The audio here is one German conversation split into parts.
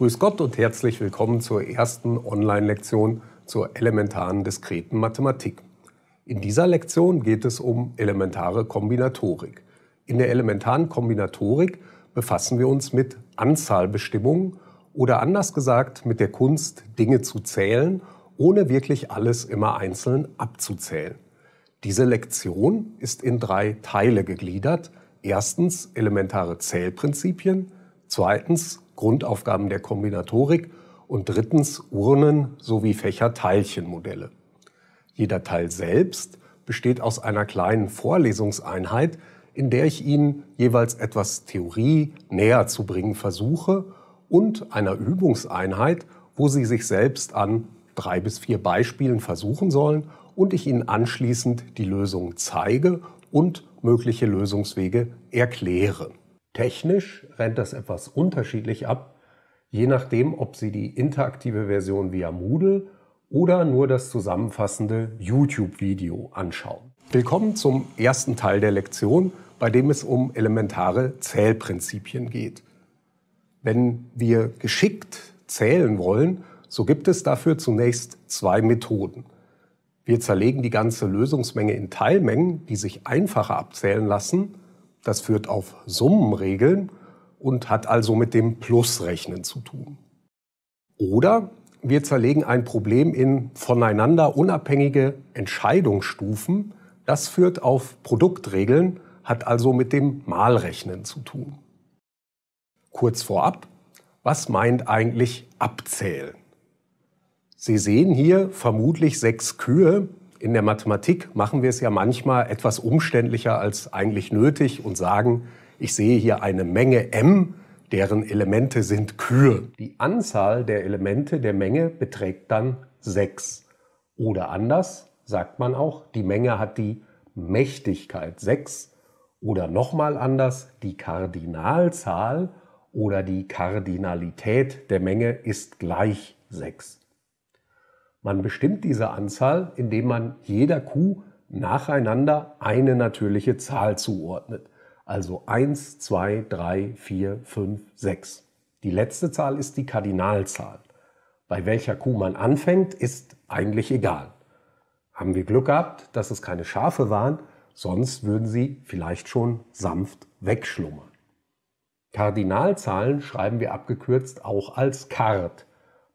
Grüß Gott und herzlich willkommen zur ersten Online-Lektion zur elementaren diskreten Mathematik. In dieser Lektion geht es um elementare Kombinatorik. In der elementaren Kombinatorik befassen wir uns mit Anzahlbestimmungen oder anders gesagt mit der Kunst, Dinge zu zählen, ohne wirklich alles immer einzeln abzuzählen. Diese Lektion ist in drei Teile gegliedert. Erstens elementare Zählprinzipien, zweitens Grundaufgaben der Kombinatorik und drittens Urnen sowie Fächerteilchenmodelle. Jeder Teil selbst besteht aus einer kleinen Vorlesungseinheit, in der ich Ihnen jeweils etwas Theorie näher zu bringen versuche und einer Übungseinheit, wo Sie sich selbst an drei bis vier Beispielen versuchen sollen und ich Ihnen anschließend die Lösung zeige und mögliche Lösungswege erkläre. Technisch rennt das etwas unterschiedlich ab, je nachdem, ob Sie die interaktive Version via Moodle oder nur das zusammenfassende YouTube-Video anschauen. Willkommen zum ersten Teil der Lektion, bei dem es um elementare Zählprinzipien geht. Wenn wir geschickt zählen wollen, so gibt es dafür zunächst zwei Methoden. Wir zerlegen die ganze Lösungsmenge in Teilmengen, die sich einfacher abzählen lassen, das führt auf Summenregeln und hat also mit dem Plusrechnen zu tun. Oder wir zerlegen ein Problem in voneinander unabhängige Entscheidungsstufen. Das führt auf Produktregeln, hat also mit dem Malrechnen zu tun. Kurz vorab, was meint eigentlich abzählen? Sie sehen hier vermutlich sechs Kühe, in der Mathematik machen wir es ja manchmal etwas umständlicher als eigentlich nötig und sagen, ich sehe hier eine Menge m, deren Elemente sind Kühe. Die Anzahl der Elemente der Menge beträgt dann 6. Oder anders sagt man auch, die Menge hat die Mächtigkeit 6. Oder nochmal anders, die Kardinalzahl oder die Kardinalität der Menge ist gleich 6. Man bestimmt diese Anzahl, indem man jeder Kuh nacheinander eine natürliche Zahl zuordnet. Also 1, 2, 3, 4, 5, 6. Die letzte Zahl ist die Kardinalzahl. Bei welcher Kuh man anfängt, ist eigentlich egal. Haben wir Glück gehabt, dass es keine Schafe waren, sonst würden sie vielleicht schon sanft wegschlummern. Kardinalzahlen schreiben wir abgekürzt auch als Kart.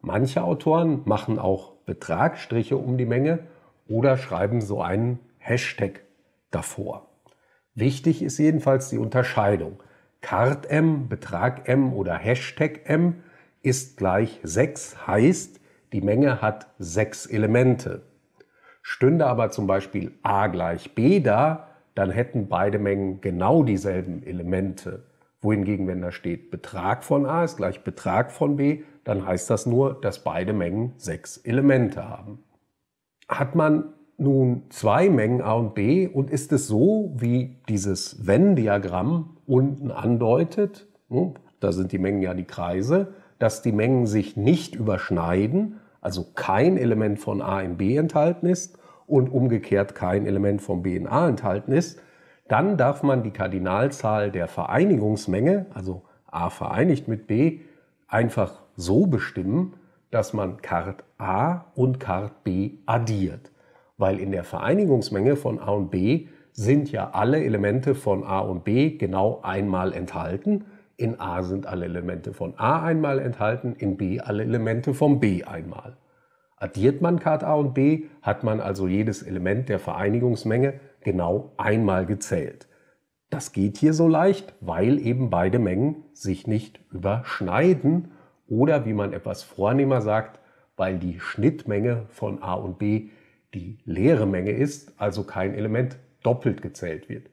Manche Autoren machen auch Betrag, Striche um die Menge oder schreiben so einen Hashtag davor. Wichtig ist jedenfalls die Unterscheidung. Card M, Betrag M oder Hashtag M ist gleich 6, heißt die Menge hat 6 Elemente. Stünde aber zum Beispiel A gleich B da, dann hätten beide Mengen genau dieselben Elemente. Wohingegen, wenn da steht Betrag von A ist gleich Betrag von B, dann heißt das nur, dass beide Mengen sechs Elemente haben. Hat man nun zwei Mengen A und B und ist es so, wie dieses Venn-Diagramm unten andeutet, ne, da sind die Mengen ja die Kreise, dass die Mengen sich nicht überschneiden, also kein Element von A in B enthalten ist und umgekehrt kein Element von B in A enthalten ist, dann darf man die Kardinalzahl der Vereinigungsmenge, also A vereinigt mit B, einfach so bestimmen, dass man Kart A und Kart B addiert, weil in der Vereinigungsmenge von A und B sind ja alle Elemente von A und B genau einmal enthalten. In A sind alle Elemente von A einmal enthalten, in B alle Elemente von B einmal. Addiert man Kart A und B, hat man also jedes Element der Vereinigungsmenge genau einmal gezählt. Das geht hier so leicht, weil eben beide Mengen sich nicht überschneiden oder wie man etwas vornehmer sagt, weil die Schnittmenge von a und b die leere Menge ist, also kein Element doppelt gezählt wird.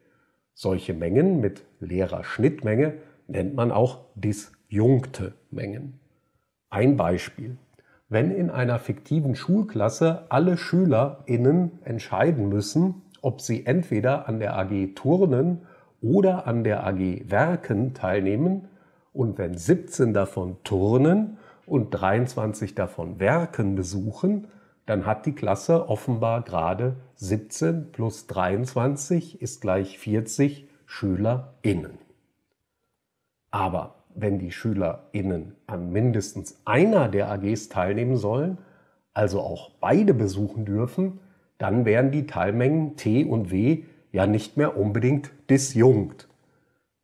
Solche Mengen mit leerer Schnittmenge nennt man auch disjunkte Mengen. Ein Beispiel. Wenn in einer fiktiven Schulklasse alle SchülerInnen entscheiden müssen, ob sie entweder an der AG Turnen oder an der AG Werken teilnehmen, und wenn 17 davon Turnen und 23 davon Werken besuchen, dann hat die Klasse offenbar gerade 17 plus 23 ist gleich 40 SchülerInnen. Aber wenn die SchülerInnen an mindestens einer der AGs teilnehmen sollen, also auch beide besuchen dürfen, dann wären die Teilmengen T und W ja nicht mehr unbedingt disjunkt,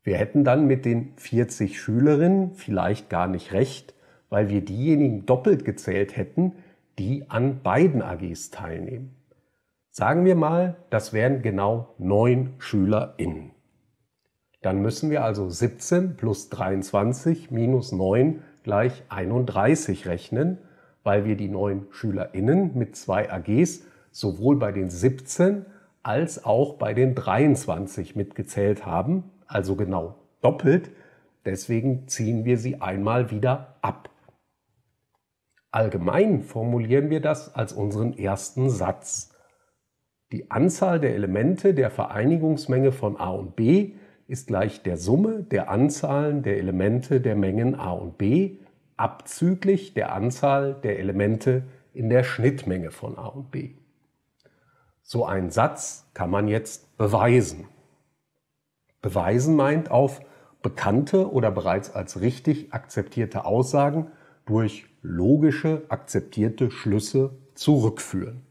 wir hätten dann mit den 40 Schülerinnen vielleicht gar nicht recht, weil wir diejenigen doppelt gezählt hätten, die an beiden AGs teilnehmen. Sagen wir mal, das wären genau 9 SchülerInnen. Dann müssen wir also 17 plus 23 minus 9 gleich 31 rechnen, weil wir die 9 SchülerInnen mit zwei AGs sowohl bei den 17 als auch bei den 23 mitgezählt haben also genau doppelt. Deswegen ziehen wir sie einmal wieder ab. Allgemein formulieren wir das als unseren ersten Satz. Die Anzahl der Elemente der Vereinigungsmenge von a und b ist gleich der Summe der Anzahlen der Elemente der Mengen a und b abzüglich der Anzahl der Elemente in der Schnittmenge von a und b. So einen Satz kann man jetzt beweisen. Beweisen meint auf bekannte oder bereits als richtig akzeptierte Aussagen durch logische, akzeptierte Schlüsse zurückführen.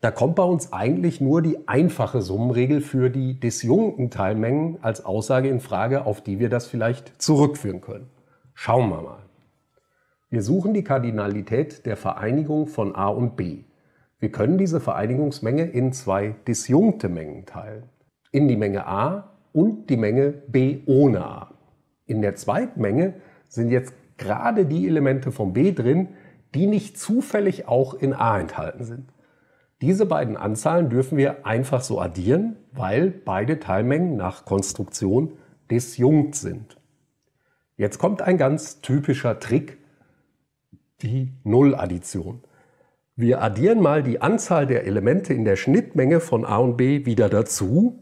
Da kommt bei uns eigentlich nur die einfache Summenregel für die disjunkten Teilmengen als Aussage in Frage, auf die wir das vielleicht zurückführen können. Schauen wir mal. Wir suchen die Kardinalität der Vereinigung von a und b. Wir können diese Vereinigungsmenge in zwei disjunkte Mengen teilen in die Menge A und die Menge B ohne A. In der Zweigmenge sind jetzt gerade die Elemente von B drin, die nicht zufällig auch in A enthalten sind. Diese beiden Anzahlen dürfen wir einfach so addieren, weil beide Teilmengen nach Konstruktion disjunkt sind. Jetzt kommt ein ganz typischer Trick, die Nulladdition. Wir addieren mal die Anzahl der Elemente in der Schnittmenge von a und b wieder dazu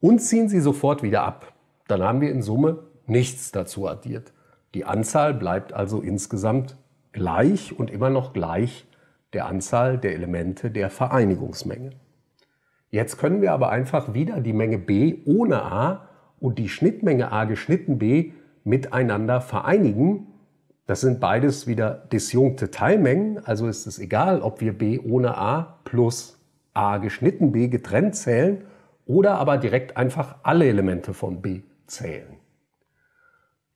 und ziehen sie sofort wieder ab. Dann haben wir in Summe nichts dazu addiert. Die Anzahl bleibt also insgesamt gleich und immer noch gleich der Anzahl der Elemente der Vereinigungsmenge. Jetzt können wir aber einfach wieder die Menge b ohne a und die Schnittmenge a geschnitten b miteinander vereinigen. Das sind beides wieder disjunkte Teilmengen, also ist es egal, ob wir b ohne a plus a geschnitten b getrennt zählen oder aber direkt einfach alle Elemente von B zählen.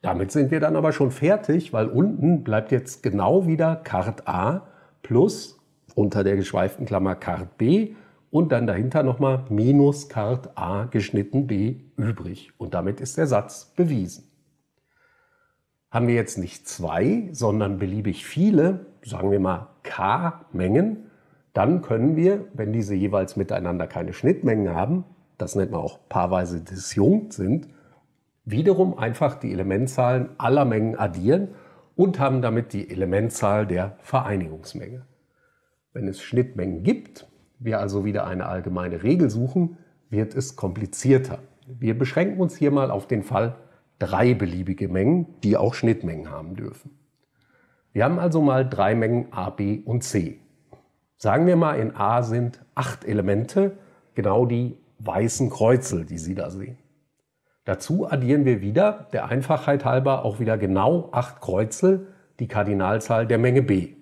Damit sind wir dann aber schon fertig, weil unten bleibt jetzt genau wieder Kart A plus unter der geschweiften Klammer Kart B und dann dahinter nochmal minus Kart A geschnitten B übrig. Und damit ist der Satz bewiesen. Haben wir jetzt nicht zwei, sondern beliebig viele, sagen wir mal K Mengen, dann können wir, wenn diese jeweils miteinander keine Schnittmengen haben, das nennt man auch paarweise disjunkt sind, wiederum einfach die Elementzahlen aller Mengen addieren und haben damit die Elementzahl der Vereinigungsmenge. Wenn es Schnittmengen gibt, wir also wieder eine allgemeine Regel suchen, wird es komplizierter. Wir beschränken uns hier mal auf den Fall drei beliebige Mengen, die auch Schnittmengen haben dürfen. Wir haben also mal drei Mengen a, b und c. Sagen wir mal, in a sind acht Elemente, genau die weißen Kreuzel, die Sie da sehen. Dazu addieren wir wieder, der Einfachheit halber, auch wieder genau acht Kreuzel, die Kardinalzahl der Menge b.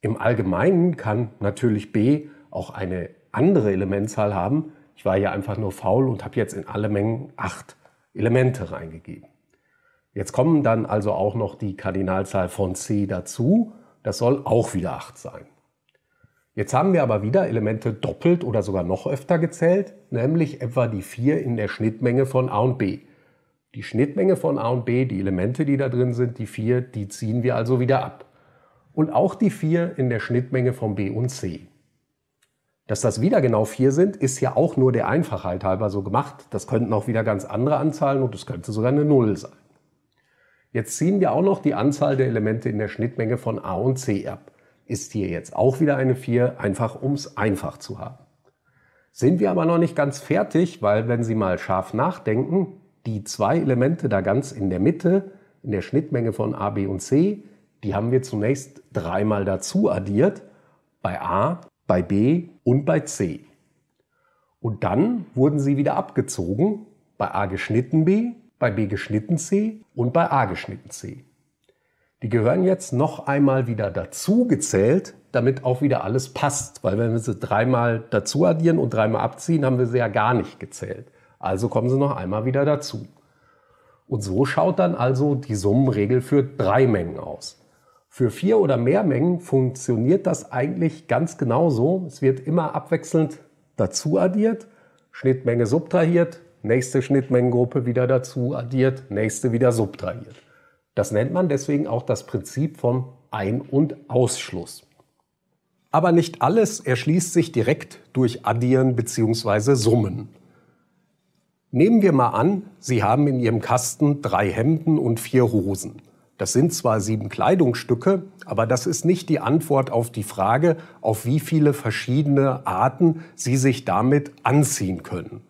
Im Allgemeinen kann natürlich b auch eine andere Elementzahl haben. Ich war ja einfach nur faul und habe jetzt in alle Mengen acht Elemente reingegeben. Jetzt kommen dann also auch noch die Kardinalzahl von c dazu. Das soll auch wieder acht sein. Jetzt haben wir aber wieder Elemente doppelt oder sogar noch öfter gezählt, nämlich etwa die 4 in der Schnittmenge von a und b. Die Schnittmenge von a und b, die Elemente, die da drin sind, die 4, die ziehen wir also wieder ab. Und auch die 4 in der Schnittmenge von b und c. Dass das wieder genau 4 sind, ist ja auch nur der Einfachheit halber so gemacht. Das könnten auch wieder ganz andere Anzahlen und es könnte sogar eine 0 sein. Jetzt ziehen wir auch noch die Anzahl der Elemente in der Schnittmenge von a und c ab ist hier jetzt auch wieder eine 4, einfach um es einfach zu haben. Sind wir aber noch nicht ganz fertig, weil wenn Sie mal scharf nachdenken, die zwei Elemente da ganz in der Mitte, in der Schnittmenge von a, b und c, die haben wir zunächst dreimal dazu addiert, bei a, bei b und bei c. Und dann wurden sie wieder abgezogen, bei a geschnitten b, bei b geschnitten c und bei a geschnitten c. Die gehören jetzt noch einmal wieder dazu gezählt, damit auch wieder alles passt. Weil wenn wir sie dreimal dazu addieren und dreimal abziehen, haben wir sie ja gar nicht gezählt. Also kommen sie noch einmal wieder dazu. Und so schaut dann also die Summenregel für drei Mengen aus. Für vier oder mehr Mengen funktioniert das eigentlich ganz genau so. Es wird immer abwechselnd dazu addiert, Schnittmenge subtrahiert, nächste Schnittmengengruppe wieder dazu addiert, nächste wieder subtrahiert. Das nennt man deswegen auch das Prinzip vom Ein- und Ausschluss. Aber nicht alles erschließt sich direkt durch Addieren bzw. Summen. Nehmen wir mal an, Sie haben in Ihrem Kasten drei Hemden und vier Hosen. Das sind zwar sieben Kleidungsstücke, aber das ist nicht die Antwort auf die Frage, auf wie viele verschiedene Arten Sie sich damit anziehen können.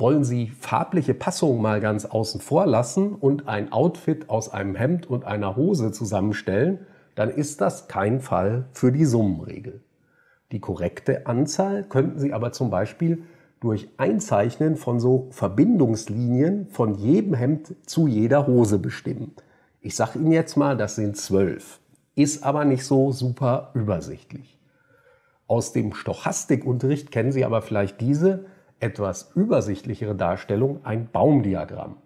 Wollen Sie farbliche Passungen mal ganz außen vor lassen und ein Outfit aus einem Hemd und einer Hose zusammenstellen, dann ist das kein Fall für die Summenregel. Die korrekte Anzahl könnten Sie aber zum Beispiel durch Einzeichnen von so Verbindungslinien von jedem Hemd zu jeder Hose bestimmen. Ich sage Ihnen jetzt mal, das sind zwölf, ist aber nicht so super übersichtlich. Aus dem Stochastikunterricht kennen Sie aber vielleicht diese, etwas übersichtlichere Darstellung ein Baumdiagramm.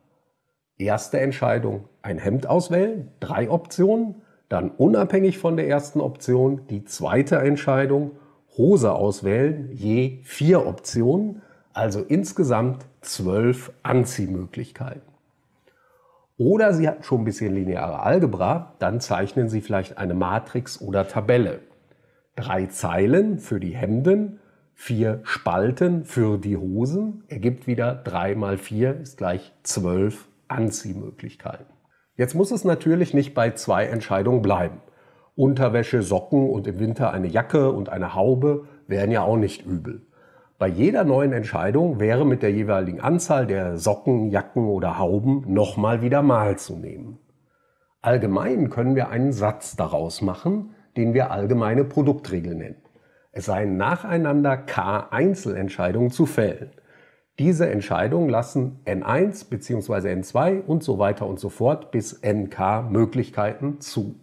Erste Entscheidung, ein Hemd auswählen, drei Optionen, dann unabhängig von der ersten Option die zweite Entscheidung, Hose auswählen, je vier Optionen, also insgesamt zwölf Anziehmöglichkeiten. Oder Sie hatten schon ein bisschen lineare Algebra, dann zeichnen Sie vielleicht eine Matrix oder Tabelle. Drei Zeilen für die Hemden, vier Spalten für die Hosen ergibt wieder 3 mal 4 ist gleich 12 Anziehmöglichkeiten. Jetzt muss es natürlich nicht bei zwei Entscheidungen bleiben. Unterwäsche, Socken und im Winter eine Jacke und eine Haube wären ja auch nicht übel. Bei jeder neuen Entscheidung wäre mit der jeweiligen Anzahl der Socken, Jacken oder Hauben nochmal wieder mal zu nehmen. Allgemein können wir einen Satz daraus machen, den wir allgemeine Produktregel nennen. Es seien nacheinander k Einzelentscheidungen zu fällen. Diese Entscheidungen lassen n1 bzw. n2 und so weiter und so fort bis nk Möglichkeiten zu.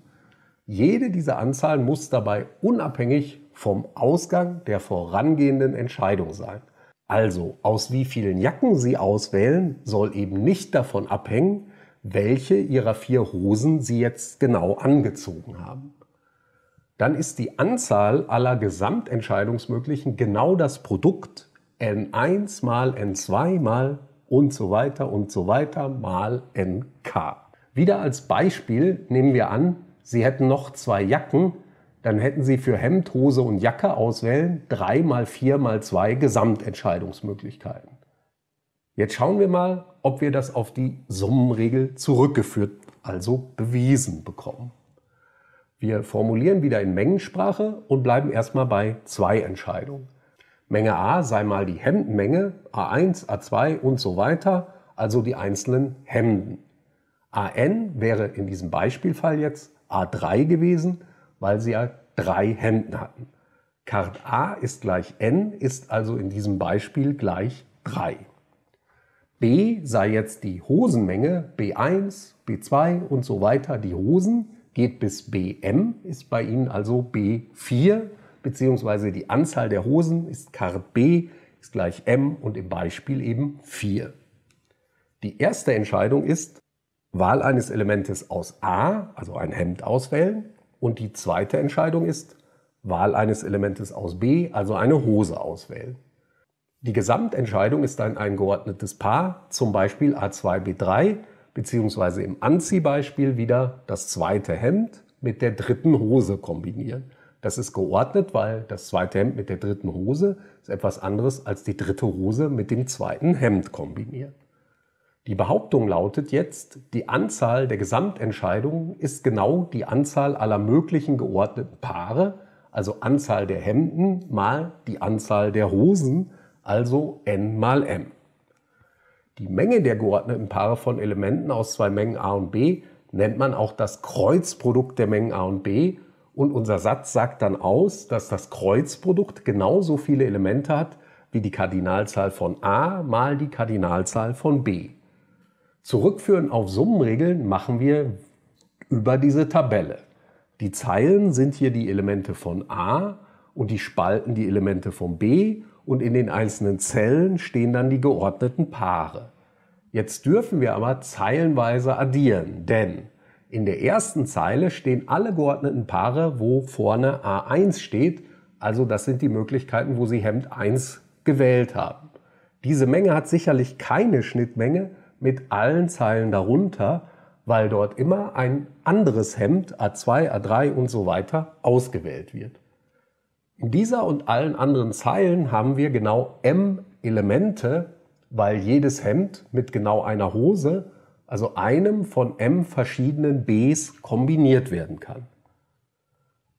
Jede dieser Anzahlen muss dabei unabhängig vom Ausgang der vorangehenden Entscheidung sein. Also aus wie vielen Jacken Sie auswählen, soll eben nicht davon abhängen, welche Ihrer vier Hosen Sie jetzt genau angezogen haben dann ist die Anzahl aller Gesamtentscheidungsmöglichen genau das Produkt n1 mal n2 mal und so weiter und so weiter mal nk. Wieder als Beispiel nehmen wir an, Sie hätten noch zwei Jacken, dann hätten Sie für Hemd, Hose und Jacke auswählen 3 mal 4 mal 2 Gesamtentscheidungsmöglichkeiten. Jetzt schauen wir mal, ob wir das auf die Summenregel zurückgeführt, also bewiesen bekommen. Wir formulieren wieder in Mengensprache und bleiben erstmal bei zwei Entscheidungen. Menge A sei mal die Hemdenmenge, A1, A2 und so weiter, also die einzelnen Hemden. AN wäre in diesem Beispielfall jetzt A3 gewesen, weil sie ja drei Hemden hatten. Kart A ist gleich N, ist also in diesem Beispiel gleich 3. B sei jetzt die Hosenmenge, B1, B2 und so weiter, die Hosen geht bis BM, ist bei Ihnen also B4, beziehungsweise die Anzahl der Hosen ist Kart B ist gleich M und im Beispiel eben 4. Die erste Entscheidung ist Wahl eines Elementes aus A, also ein Hemd auswählen. Und die zweite Entscheidung ist Wahl eines Elementes aus B, also eine Hose auswählen. Die Gesamtentscheidung ist ein eingeordnetes Paar, zum Beispiel A2, B3 beziehungsweise im Anziehbeispiel wieder das zweite Hemd mit der dritten Hose kombinieren. Das ist geordnet, weil das zweite Hemd mit der dritten Hose ist etwas anderes als die dritte Hose mit dem zweiten Hemd kombinieren. Die Behauptung lautet jetzt, die Anzahl der Gesamtentscheidungen ist genau die Anzahl aller möglichen geordneten Paare, also Anzahl der Hemden mal die Anzahl der Hosen, also n mal m. Die Menge der geordneten Paare von Elementen aus zwei Mengen a und b nennt man auch das Kreuzprodukt der Mengen a und b. Und unser Satz sagt dann aus, dass das Kreuzprodukt genauso viele Elemente hat wie die Kardinalzahl von a mal die Kardinalzahl von b. Zurückführen auf Summenregeln machen wir über diese Tabelle. Die Zeilen sind hier die Elemente von a und die Spalten die Elemente von b und in den einzelnen Zellen stehen dann die geordneten Paare. Jetzt dürfen wir aber zeilenweise addieren, denn in der ersten Zeile stehen alle geordneten Paare, wo vorne A1 steht, also das sind die Möglichkeiten, wo Sie Hemd 1 gewählt haben. Diese Menge hat sicherlich keine Schnittmenge mit allen Zeilen darunter, weil dort immer ein anderes Hemd A2, A3 und so weiter ausgewählt wird. In dieser und allen anderen Zeilen haben wir genau M Elemente, weil jedes Hemd mit genau einer Hose, also einem von M verschiedenen Bs, kombiniert werden kann.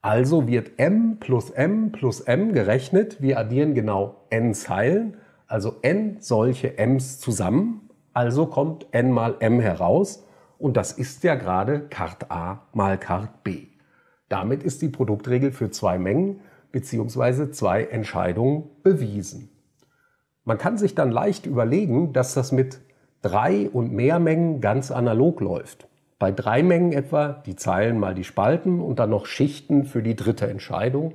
Also wird M plus M plus M gerechnet. Wir addieren genau N Zeilen, also N solche Ms zusammen. Also kommt N mal M heraus. Und das ist ja gerade Kart A mal Kart B. Damit ist die Produktregel für zwei Mengen beziehungsweise zwei Entscheidungen bewiesen. Man kann sich dann leicht überlegen, dass das mit drei und mehr Mengen ganz analog läuft. Bei drei Mengen etwa die Zeilen mal die Spalten und dann noch Schichten für die dritte Entscheidung,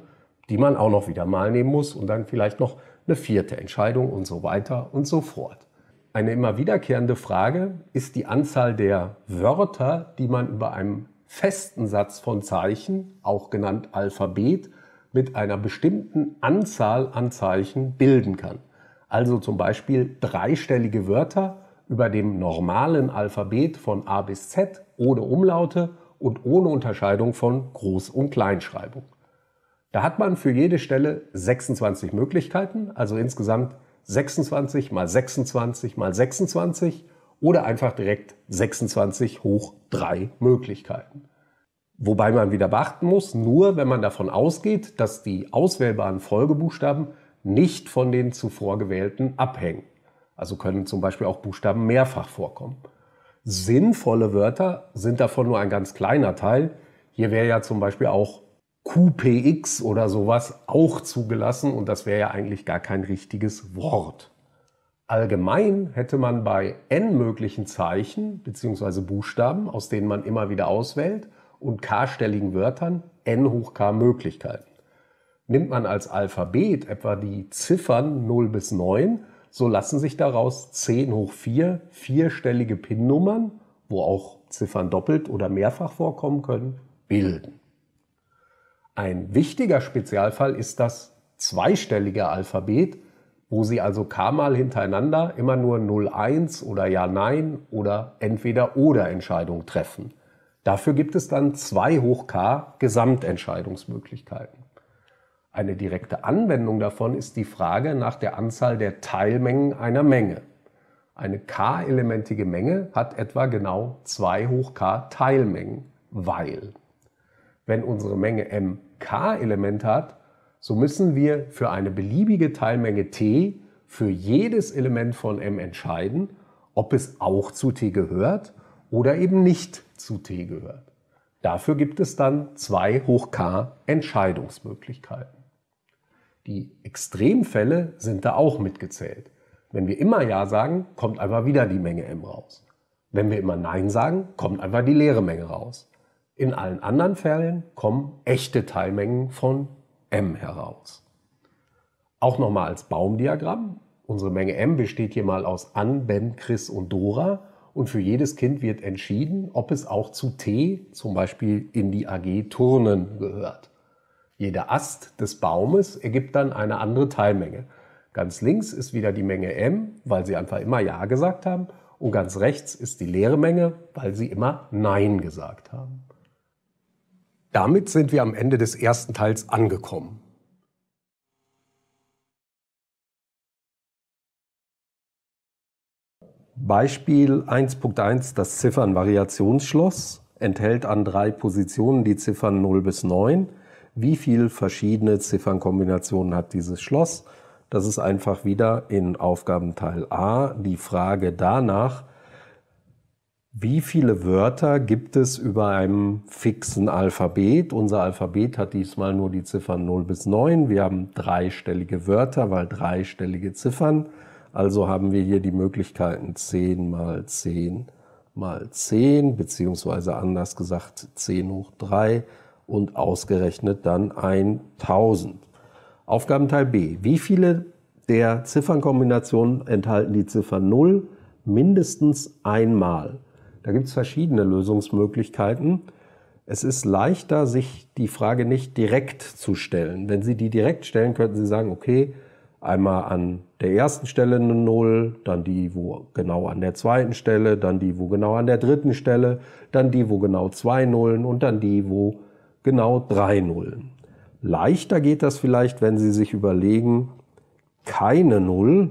die man auch noch wieder mal nehmen muss und dann vielleicht noch eine vierte Entscheidung und so weiter und so fort. Eine immer wiederkehrende Frage ist die Anzahl der Wörter, die man über einem festen Satz von Zeichen, auch genannt Alphabet, mit einer bestimmten Anzahl an Zeichen bilden kann. Also zum Beispiel dreistellige Wörter über dem normalen Alphabet von A bis Z ohne Umlaute und ohne Unterscheidung von Groß- und Kleinschreibung. Da hat man für jede Stelle 26 Möglichkeiten, also insgesamt 26 mal 26 mal 26 oder einfach direkt 26 hoch 3 Möglichkeiten. Wobei man wieder beachten muss, nur wenn man davon ausgeht, dass die auswählbaren Folgebuchstaben nicht von den zuvor gewählten abhängen. Also können zum Beispiel auch Buchstaben mehrfach vorkommen. Sinnvolle Wörter sind davon nur ein ganz kleiner Teil. Hier wäre ja zum Beispiel auch QPX oder sowas auch zugelassen und das wäre ja eigentlich gar kein richtiges Wort. Allgemein hätte man bei n möglichen Zeichen bzw. Buchstaben, aus denen man immer wieder auswählt, und k-stelligen Wörtern n hoch k Möglichkeiten. Nimmt man als Alphabet etwa die Ziffern 0 bis 9, so lassen sich daraus 10 hoch 4 vierstellige PIN-Nummern, wo auch Ziffern doppelt oder mehrfach vorkommen können, bilden. Ein wichtiger Spezialfall ist das zweistellige Alphabet, wo Sie also k mal hintereinander immer nur 0, 1 oder Ja-Nein oder entweder oder Entscheidung treffen. Dafür gibt es dann zwei hoch K Gesamtentscheidungsmöglichkeiten. Eine direkte Anwendung davon ist die Frage nach der Anzahl der Teilmengen einer Menge. Eine k-elementige Menge hat etwa genau 2 hoch k Teilmengen, weil wenn unsere Menge m k element hat, so müssen wir für eine beliebige Teilmenge t für jedes Element von m entscheiden, ob es auch zu t gehört oder eben nicht zu T gehört. Dafür gibt es dann zwei hoch K Entscheidungsmöglichkeiten. Die Extremfälle sind da auch mitgezählt. Wenn wir immer Ja sagen, kommt einfach wieder die Menge M raus. Wenn wir immer Nein sagen, kommt einfach die leere Menge raus. In allen anderen Fällen kommen echte Teilmengen von M heraus. Auch nochmal als Baumdiagramm. Unsere Menge M besteht hier mal aus An, Ben, Chris und Dora und für jedes Kind wird entschieden, ob es auch zu T, zum Beispiel in die AG Turnen, gehört. Jeder Ast des Baumes ergibt dann eine andere Teilmenge. Ganz links ist wieder die Menge M, weil sie einfach immer Ja gesagt haben. Und ganz rechts ist die leere Menge, weil sie immer Nein gesagt haben. Damit sind wir am Ende des ersten Teils angekommen. Beispiel 1.1, das Ziffernvariationsschloss enthält an drei Positionen die Ziffern 0 bis 9. Wie viele verschiedene Ziffernkombinationen hat dieses Schloss? Das ist einfach wieder in Aufgabenteil A die Frage danach, wie viele Wörter gibt es über einem fixen Alphabet? Unser Alphabet hat diesmal nur die Ziffern 0 bis 9. Wir haben dreistellige Wörter, weil dreistellige Ziffern. Also haben wir hier die Möglichkeiten 10 mal 10 mal 10, beziehungsweise anders gesagt 10 hoch 3 und ausgerechnet dann 1000. Aufgabenteil B. Wie viele der Ziffernkombinationen enthalten die Ziffer 0 mindestens einmal? Da gibt es verschiedene Lösungsmöglichkeiten. Es ist leichter, sich die Frage nicht direkt zu stellen. Wenn Sie die direkt stellen, könnten Sie sagen, okay, Einmal an der ersten Stelle eine 0, dann die, wo genau an der zweiten Stelle, dann die, wo genau an der dritten Stelle, dann die, wo genau zwei Nullen und dann die, wo genau drei Nullen. Leichter geht das vielleicht, wenn Sie sich überlegen, keine Null,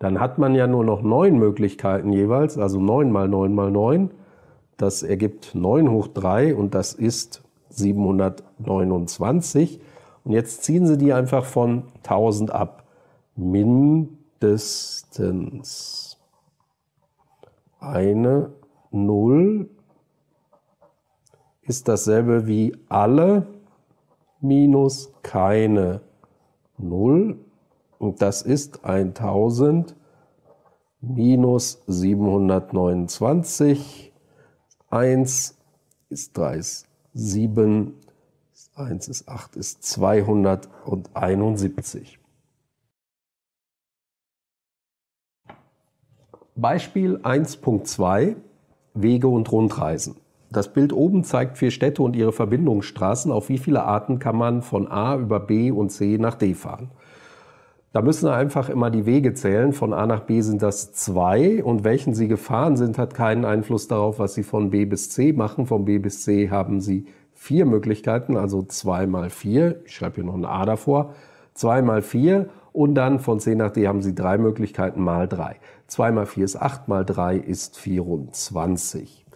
dann hat man ja nur noch neun Möglichkeiten jeweils, also neun mal neun mal neun. Das ergibt neun hoch drei und das ist 729. Und jetzt ziehen Sie die einfach von 1000 ab. Mindestens eine Null ist dasselbe wie alle minus keine Null. Und das ist 1000 minus 729. 1 ist 3 7, 1 ist 8, ist 271. Beispiel 1.2 Wege und Rundreisen. Das Bild oben zeigt vier Städte und ihre Verbindungsstraßen. Auf wie viele Arten kann man von A über B und C nach D fahren? Da müssen Sie einfach immer die Wege zählen. Von A nach B sind das zwei und welchen Sie gefahren sind, hat keinen Einfluss darauf, was Sie von B bis C machen. Von B bis C haben Sie vier Möglichkeiten, also zwei mal vier. Ich schreibe hier noch ein A davor. Zwei mal vier und dann von C nach D haben Sie drei Möglichkeiten mal drei. Zwei mal vier ist acht mal drei ist 24.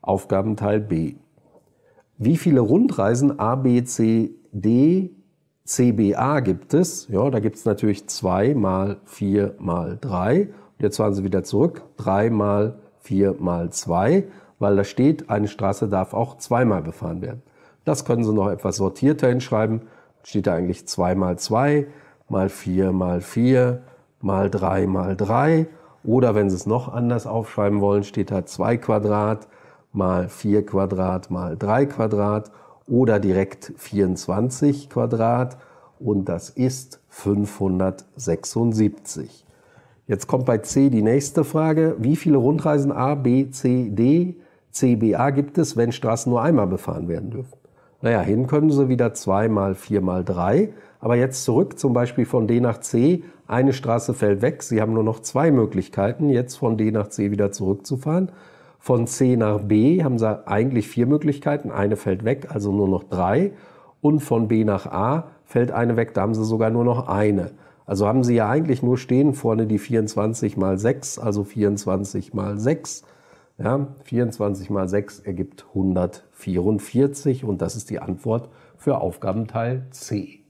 Aufgabenteil B. Wie viele Rundreisen A, B, C, D CBA gibt es. Ja, da gibt es natürlich 2 mal 4 mal 3. Jetzt fahren Sie wieder zurück. 3 mal 4 mal 2, weil da steht, eine Straße darf auch zweimal befahren werden. Das können Sie noch etwas sortierter hinschreiben. Steht da eigentlich 2 mal 2 mal 4 mal 4 mal 3 mal 3. Oder wenn Sie es noch anders aufschreiben wollen, steht da 2 Quadrat mal 4 Quadrat mal 3 Quadrat oder direkt 24 Quadrat und das ist 576. Jetzt kommt bei C die nächste Frage. Wie viele Rundreisen A, B, C, D, C, B, A gibt es, wenn Straßen nur einmal befahren werden dürfen? Naja, hin können sie wieder 2 mal 4 mal 3. Aber jetzt zurück, zum Beispiel von D nach C, eine Straße fällt weg, sie haben nur noch zwei Möglichkeiten, jetzt von D nach C wieder zurückzufahren. Von C nach B haben sie eigentlich vier Möglichkeiten, eine fällt weg, also nur noch drei. Und von B nach A fällt eine weg, da haben sie sogar nur noch eine. Also haben sie ja eigentlich nur stehen vorne die 24 mal 6, also 24 mal 6. Ja, 24 mal 6 ergibt 144 und das ist die Antwort für Aufgabenteil C.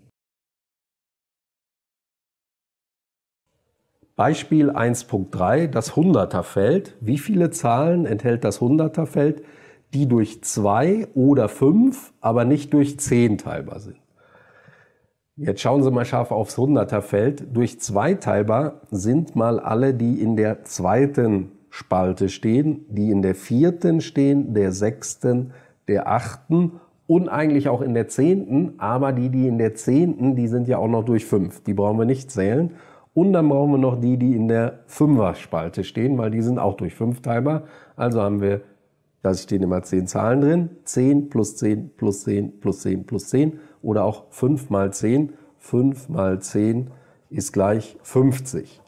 Beispiel 1.3, das Hunderterfeld. Wie viele Zahlen enthält das Hunderterfeld, die durch 2 oder 5, aber nicht durch 10 teilbar sind? Jetzt schauen Sie mal scharf aufs Hunderterfeld. Durch 2 teilbar sind mal alle, die in der zweiten Spalte stehen, die in der vierten stehen, der sechsten, der achten und eigentlich auch in der zehnten, aber die, die in der zehnten, die sind ja auch noch durch 5. Die brauchen wir nicht zählen. Und dann brauchen wir noch die, die in der Fünfer-Spalte stehen, weil die sind auch durch fünf teilbar. Also haben wir, da stehen immer zehn Zahlen drin. 10 plus 10 plus 10 plus 10 plus 10 oder auch 5 mal 10. 5 mal 10 ist gleich 50.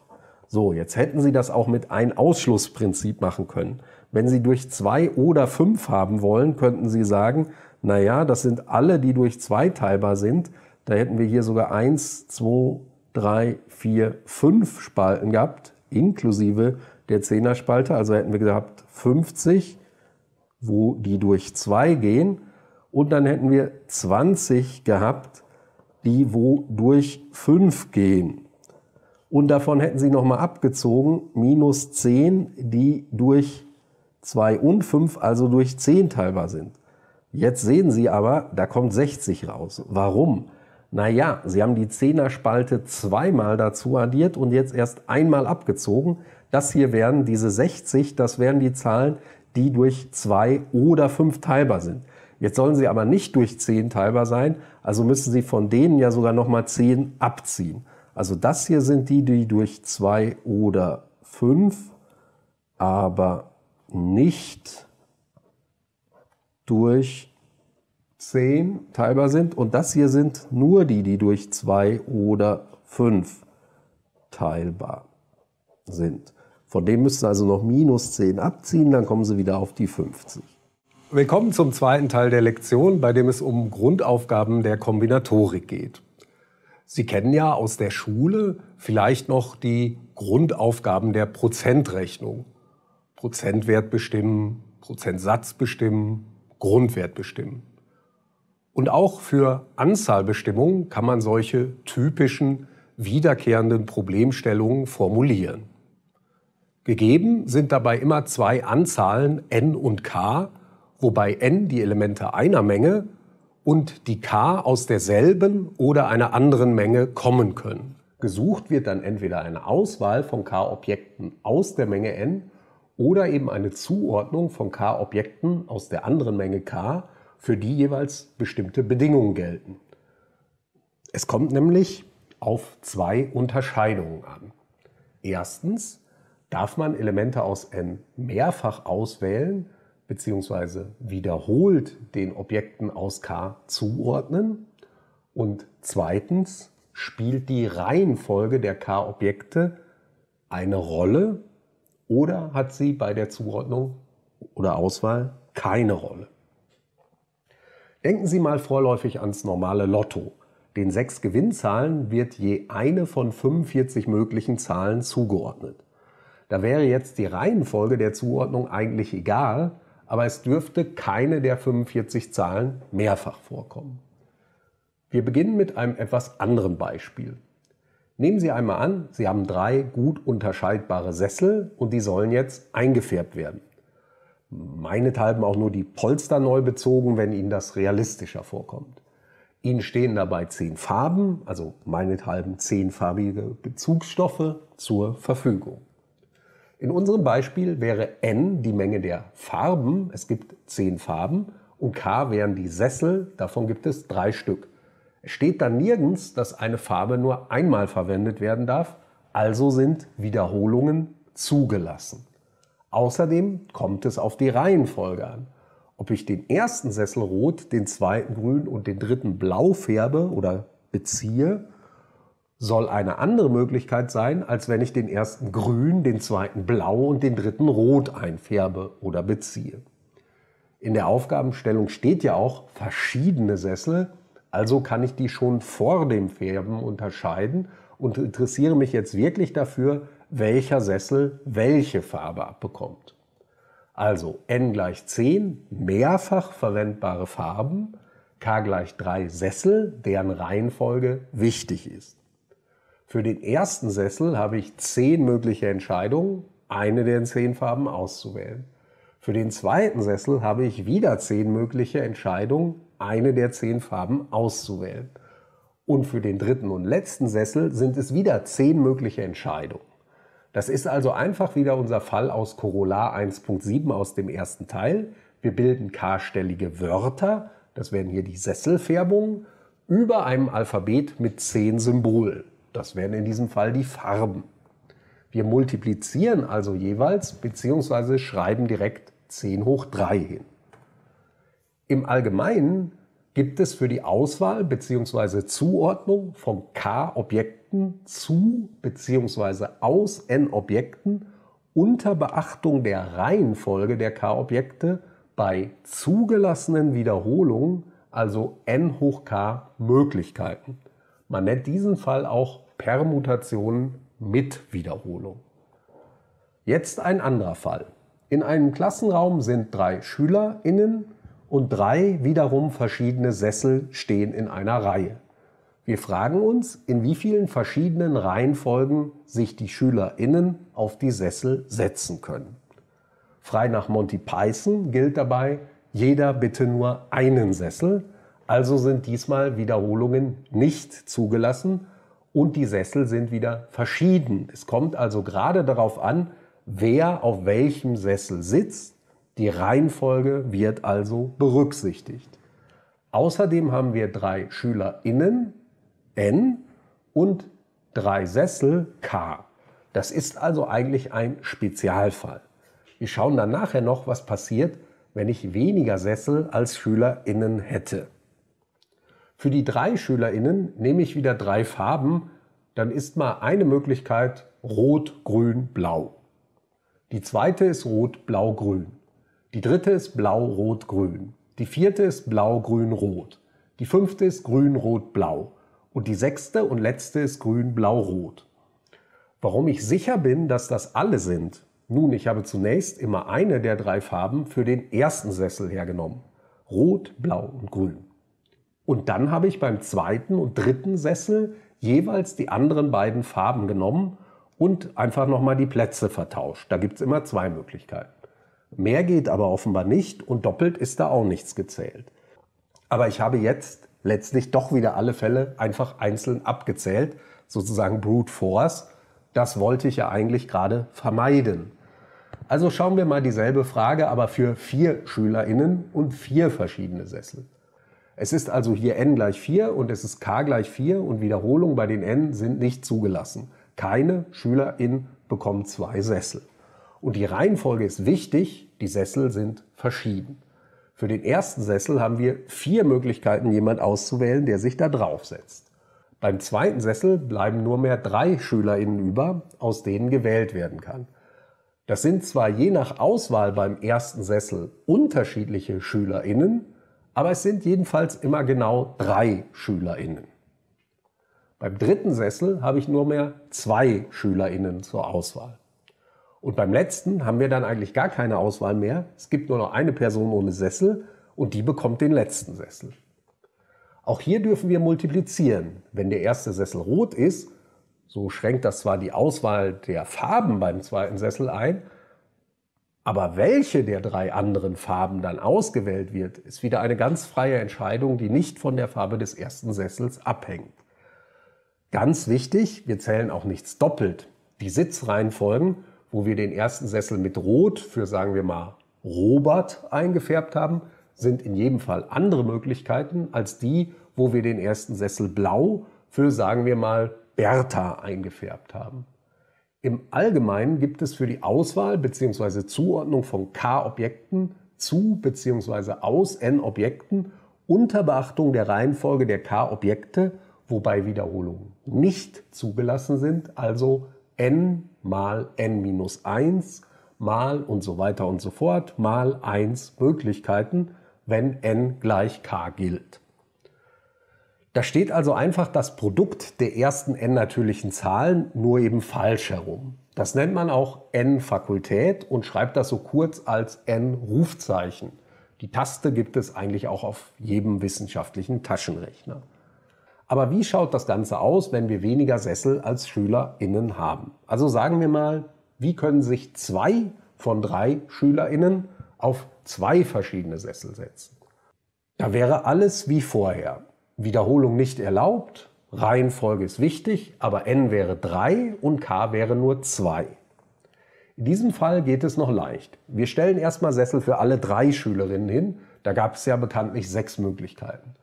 So, jetzt hätten Sie das auch mit einem Ausschlussprinzip machen können. Wenn Sie durch 2 oder 5 haben wollen, könnten Sie sagen, naja, das sind alle, die durch 2 teilbar sind. Da hätten wir hier sogar 1, 2, drei, vier, fünf Spalten gehabt, inklusive der Zehner-Spalte. Also hätten wir gehabt 50, wo die durch zwei gehen. Und dann hätten wir 20 gehabt, die wo durch 5 gehen. Und davon hätten sie nochmal abgezogen, minus 10, die durch 2 und 5, also durch 10 teilbar sind. Jetzt sehen Sie aber, da kommt 60 raus. Warum? Naja, sie haben die Zehnerspalte zweimal dazu addiert und jetzt erst einmal abgezogen. Das hier wären diese 60, das wären die Zahlen, die durch 2 oder 5 teilbar sind. Jetzt sollen sie aber nicht durch 10 teilbar sein, also müssen sie von denen ja sogar nochmal 10 abziehen. Also das hier sind die, die durch 2 oder 5, aber nicht durch 10. 10 teilbar sind und das hier sind nur die, die durch 2 oder 5 teilbar sind. Von dem müssen Sie also noch minus 10 abziehen, dann kommen Sie wieder auf die 50. Willkommen zum zweiten Teil der Lektion, bei dem es um Grundaufgaben der Kombinatorik geht. Sie kennen ja aus der Schule vielleicht noch die Grundaufgaben der Prozentrechnung. Prozentwert bestimmen, Prozentsatz bestimmen, Grundwert bestimmen. Und auch für Anzahlbestimmungen kann man solche typischen wiederkehrenden Problemstellungen formulieren. Gegeben sind dabei immer zwei Anzahlen n und k, wobei n die Elemente einer Menge und die k aus derselben oder einer anderen Menge kommen können. Gesucht wird dann entweder eine Auswahl von k Objekten aus der Menge n oder eben eine Zuordnung von k Objekten aus der anderen Menge k für die jeweils bestimmte Bedingungen gelten. Es kommt nämlich auf zwei Unterscheidungen an. Erstens darf man Elemente aus N mehrfach auswählen bzw. wiederholt den Objekten aus K zuordnen. Und zweitens spielt die Reihenfolge der K-Objekte eine Rolle oder hat sie bei der Zuordnung oder Auswahl keine Rolle. Denken Sie mal vorläufig ans normale Lotto. Den sechs Gewinnzahlen wird je eine von 45 möglichen Zahlen zugeordnet. Da wäre jetzt die Reihenfolge der Zuordnung eigentlich egal, aber es dürfte keine der 45 Zahlen mehrfach vorkommen. Wir beginnen mit einem etwas anderen Beispiel. Nehmen Sie einmal an, Sie haben drei gut unterscheidbare Sessel und die sollen jetzt eingefärbt werden meinethalben auch nur die Polster neu bezogen, wenn Ihnen das realistischer vorkommt. Ihnen stehen dabei zehn Farben, also meinethalben zehnfarbige Bezugsstoffe zur Verfügung. In unserem Beispiel wäre n die Menge der Farben, es gibt zehn Farben, und k wären die Sessel, davon gibt es drei Stück. Es steht dann nirgends, dass eine Farbe nur einmal verwendet werden darf, also sind Wiederholungen zugelassen. Außerdem kommt es auf die Reihenfolge an. Ob ich den ersten Sessel rot, den zweiten grün und den dritten blau färbe oder beziehe, soll eine andere Möglichkeit sein, als wenn ich den ersten grün, den zweiten blau und den dritten rot einfärbe oder beziehe. In der Aufgabenstellung steht ja auch verschiedene Sessel, also kann ich die schon vor dem Färben unterscheiden und interessiere mich jetzt wirklich dafür, welcher Sessel welche Farbe abbekommt. Also n gleich 10 mehrfach verwendbare Farben, k gleich 3 Sessel, deren Reihenfolge wichtig ist. Für den ersten Sessel habe ich 10 mögliche Entscheidungen, eine der 10 Farben auszuwählen. Für den zweiten Sessel habe ich wieder 10 mögliche Entscheidungen, eine der 10 Farben auszuwählen. Und für den dritten und letzten Sessel sind es wieder 10 mögliche Entscheidungen. Das ist also einfach wieder unser Fall aus Corollar 1.7 aus dem ersten Teil. Wir bilden k-stellige Wörter, das wären hier die Sesselfärbungen, über einem Alphabet mit zehn Symbolen. Das wären in diesem Fall die Farben. Wir multiplizieren also jeweils bzw. schreiben direkt 10 hoch 3 hin. Im Allgemeinen gibt es für die Auswahl bzw. Zuordnung von k Objekten Objekten zu bzw. aus n-Objekten unter Beachtung der Reihenfolge der k-Objekte bei zugelassenen Wiederholungen, also n hoch k Möglichkeiten. Man nennt diesen Fall auch Permutationen mit Wiederholung. Jetzt ein anderer Fall. In einem Klassenraum sind drei SchülerInnen und drei wiederum verschiedene Sessel stehen in einer Reihe. Wir fragen uns, in wie vielen verschiedenen Reihenfolgen sich die SchülerInnen auf die Sessel setzen können. Frei nach Monty Python gilt dabei, jeder bitte nur einen Sessel, also sind diesmal Wiederholungen nicht zugelassen und die Sessel sind wieder verschieden. Es kommt also gerade darauf an, wer auf welchem Sessel sitzt. Die Reihenfolge wird also berücksichtigt. Außerdem haben wir drei SchülerInnen, N und drei Sessel K. Das ist also eigentlich ein Spezialfall. Wir schauen dann nachher noch, was passiert, wenn ich weniger Sessel als SchülerInnen hätte. Für die drei SchülerInnen nehme ich wieder drei Farben, dann ist mal eine Möglichkeit Rot, Grün, Blau. Die zweite ist Rot, Blau, Grün. Die dritte ist Blau, Rot, Grün. Die vierte ist Blau, Grün, Rot. Die fünfte ist Grün, Rot, Blau. Und die sechste und letzte ist grün-blau-rot. Warum ich sicher bin, dass das alle sind? Nun, ich habe zunächst immer eine der drei Farben für den ersten Sessel hergenommen. Rot, Blau und Grün. Und dann habe ich beim zweiten und dritten Sessel jeweils die anderen beiden Farben genommen und einfach nochmal die Plätze vertauscht. Da gibt es immer zwei Möglichkeiten. Mehr geht aber offenbar nicht und doppelt ist da auch nichts gezählt. Aber ich habe jetzt letztlich doch wieder alle Fälle einfach einzeln abgezählt, sozusagen Brute Force. Das wollte ich ja eigentlich gerade vermeiden. Also schauen wir mal dieselbe Frage, aber für vier SchülerInnen und vier verschiedene Sessel. Es ist also hier n gleich 4 und es ist k gleich 4 und Wiederholungen bei den n sind nicht zugelassen. Keine SchülerIn bekommt zwei Sessel. Und die Reihenfolge ist wichtig, die Sessel sind verschieden. Für den ersten Sessel haben wir vier Möglichkeiten, jemand auszuwählen, der sich da draufsetzt. Beim zweiten Sessel bleiben nur mehr drei SchülerInnen über, aus denen gewählt werden kann. Das sind zwar je nach Auswahl beim ersten Sessel unterschiedliche SchülerInnen, aber es sind jedenfalls immer genau drei SchülerInnen. Beim dritten Sessel habe ich nur mehr zwei SchülerInnen zur Auswahl. Und beim letzten haben wir dann eigentlich gar keine Auswahl mehr. Es gibt nur noch eine Person ohne Sessel und die bekommt den letzten Sessel. Auch hier dürfen wir multiplizieren. Wenn der erste Sessel rot ist, so schränkt das zwar die Auswahl der Farben beim zweiten Sessel ein, aber welche der drei anderen Farben dann ausgewählt wird, ist wieder eine ganz freie Entscheidung, die nicht von der Farbe des ersten Sessels abhängt. Ganz wichtig, wir zählen auch nichts doppelt. Die Sitzreihenfolgen wo wir den ersten Sessel mit Rot für, sagen wir mal, Robert eingefärbt haben, sind in jedem Fall andere Möglichkeiten als die, wo wir den ersten Sessel blau für, sagen wir mal, Bertha eingefärbt haben. Im Allgemeinen gibt es für die Auswahl bzw. Zuordnung von K-Objekten zu bzw. aus N-Objekten unter Beachtung der Reihenfolge der K-Objekte, wobei Wiederholungen nicht zugelassen sind, also n mal n minus 1 mal und so weiter und so fort mal 1 Möglichkeiten, wenn n gleich k gilt. Da steht also einfach das Produkt der ersten n natürlichen Zahlen nur eben falsch herum. Das nennt man auch n-Fakultät und schreibt das so kurz als n-Rufzeichen. Die Taste gibt es eigentlich auch auf jedem wissenschaftlichen Taschenrechner. Aber wie schaut das Ganze aus, wenn wir weniger Sessel als SchülerInnen haben? Also sagen wir mal, wie können sich zwei von drei SchülerInnen auf zwei verschiedene Sessel setzen? Da wäre alles wie vorher. Wiederholung nicht erlaubt, Reihenfolge ist wichtig, aber n wäre 3 und k wäre nur 2. In diesem Fall geht es noch leicht. Wir stellen erstmal Sessel für alle drei Schülerinnen hin. Da gab es ja bekanntlich sechs Möglichkeiten.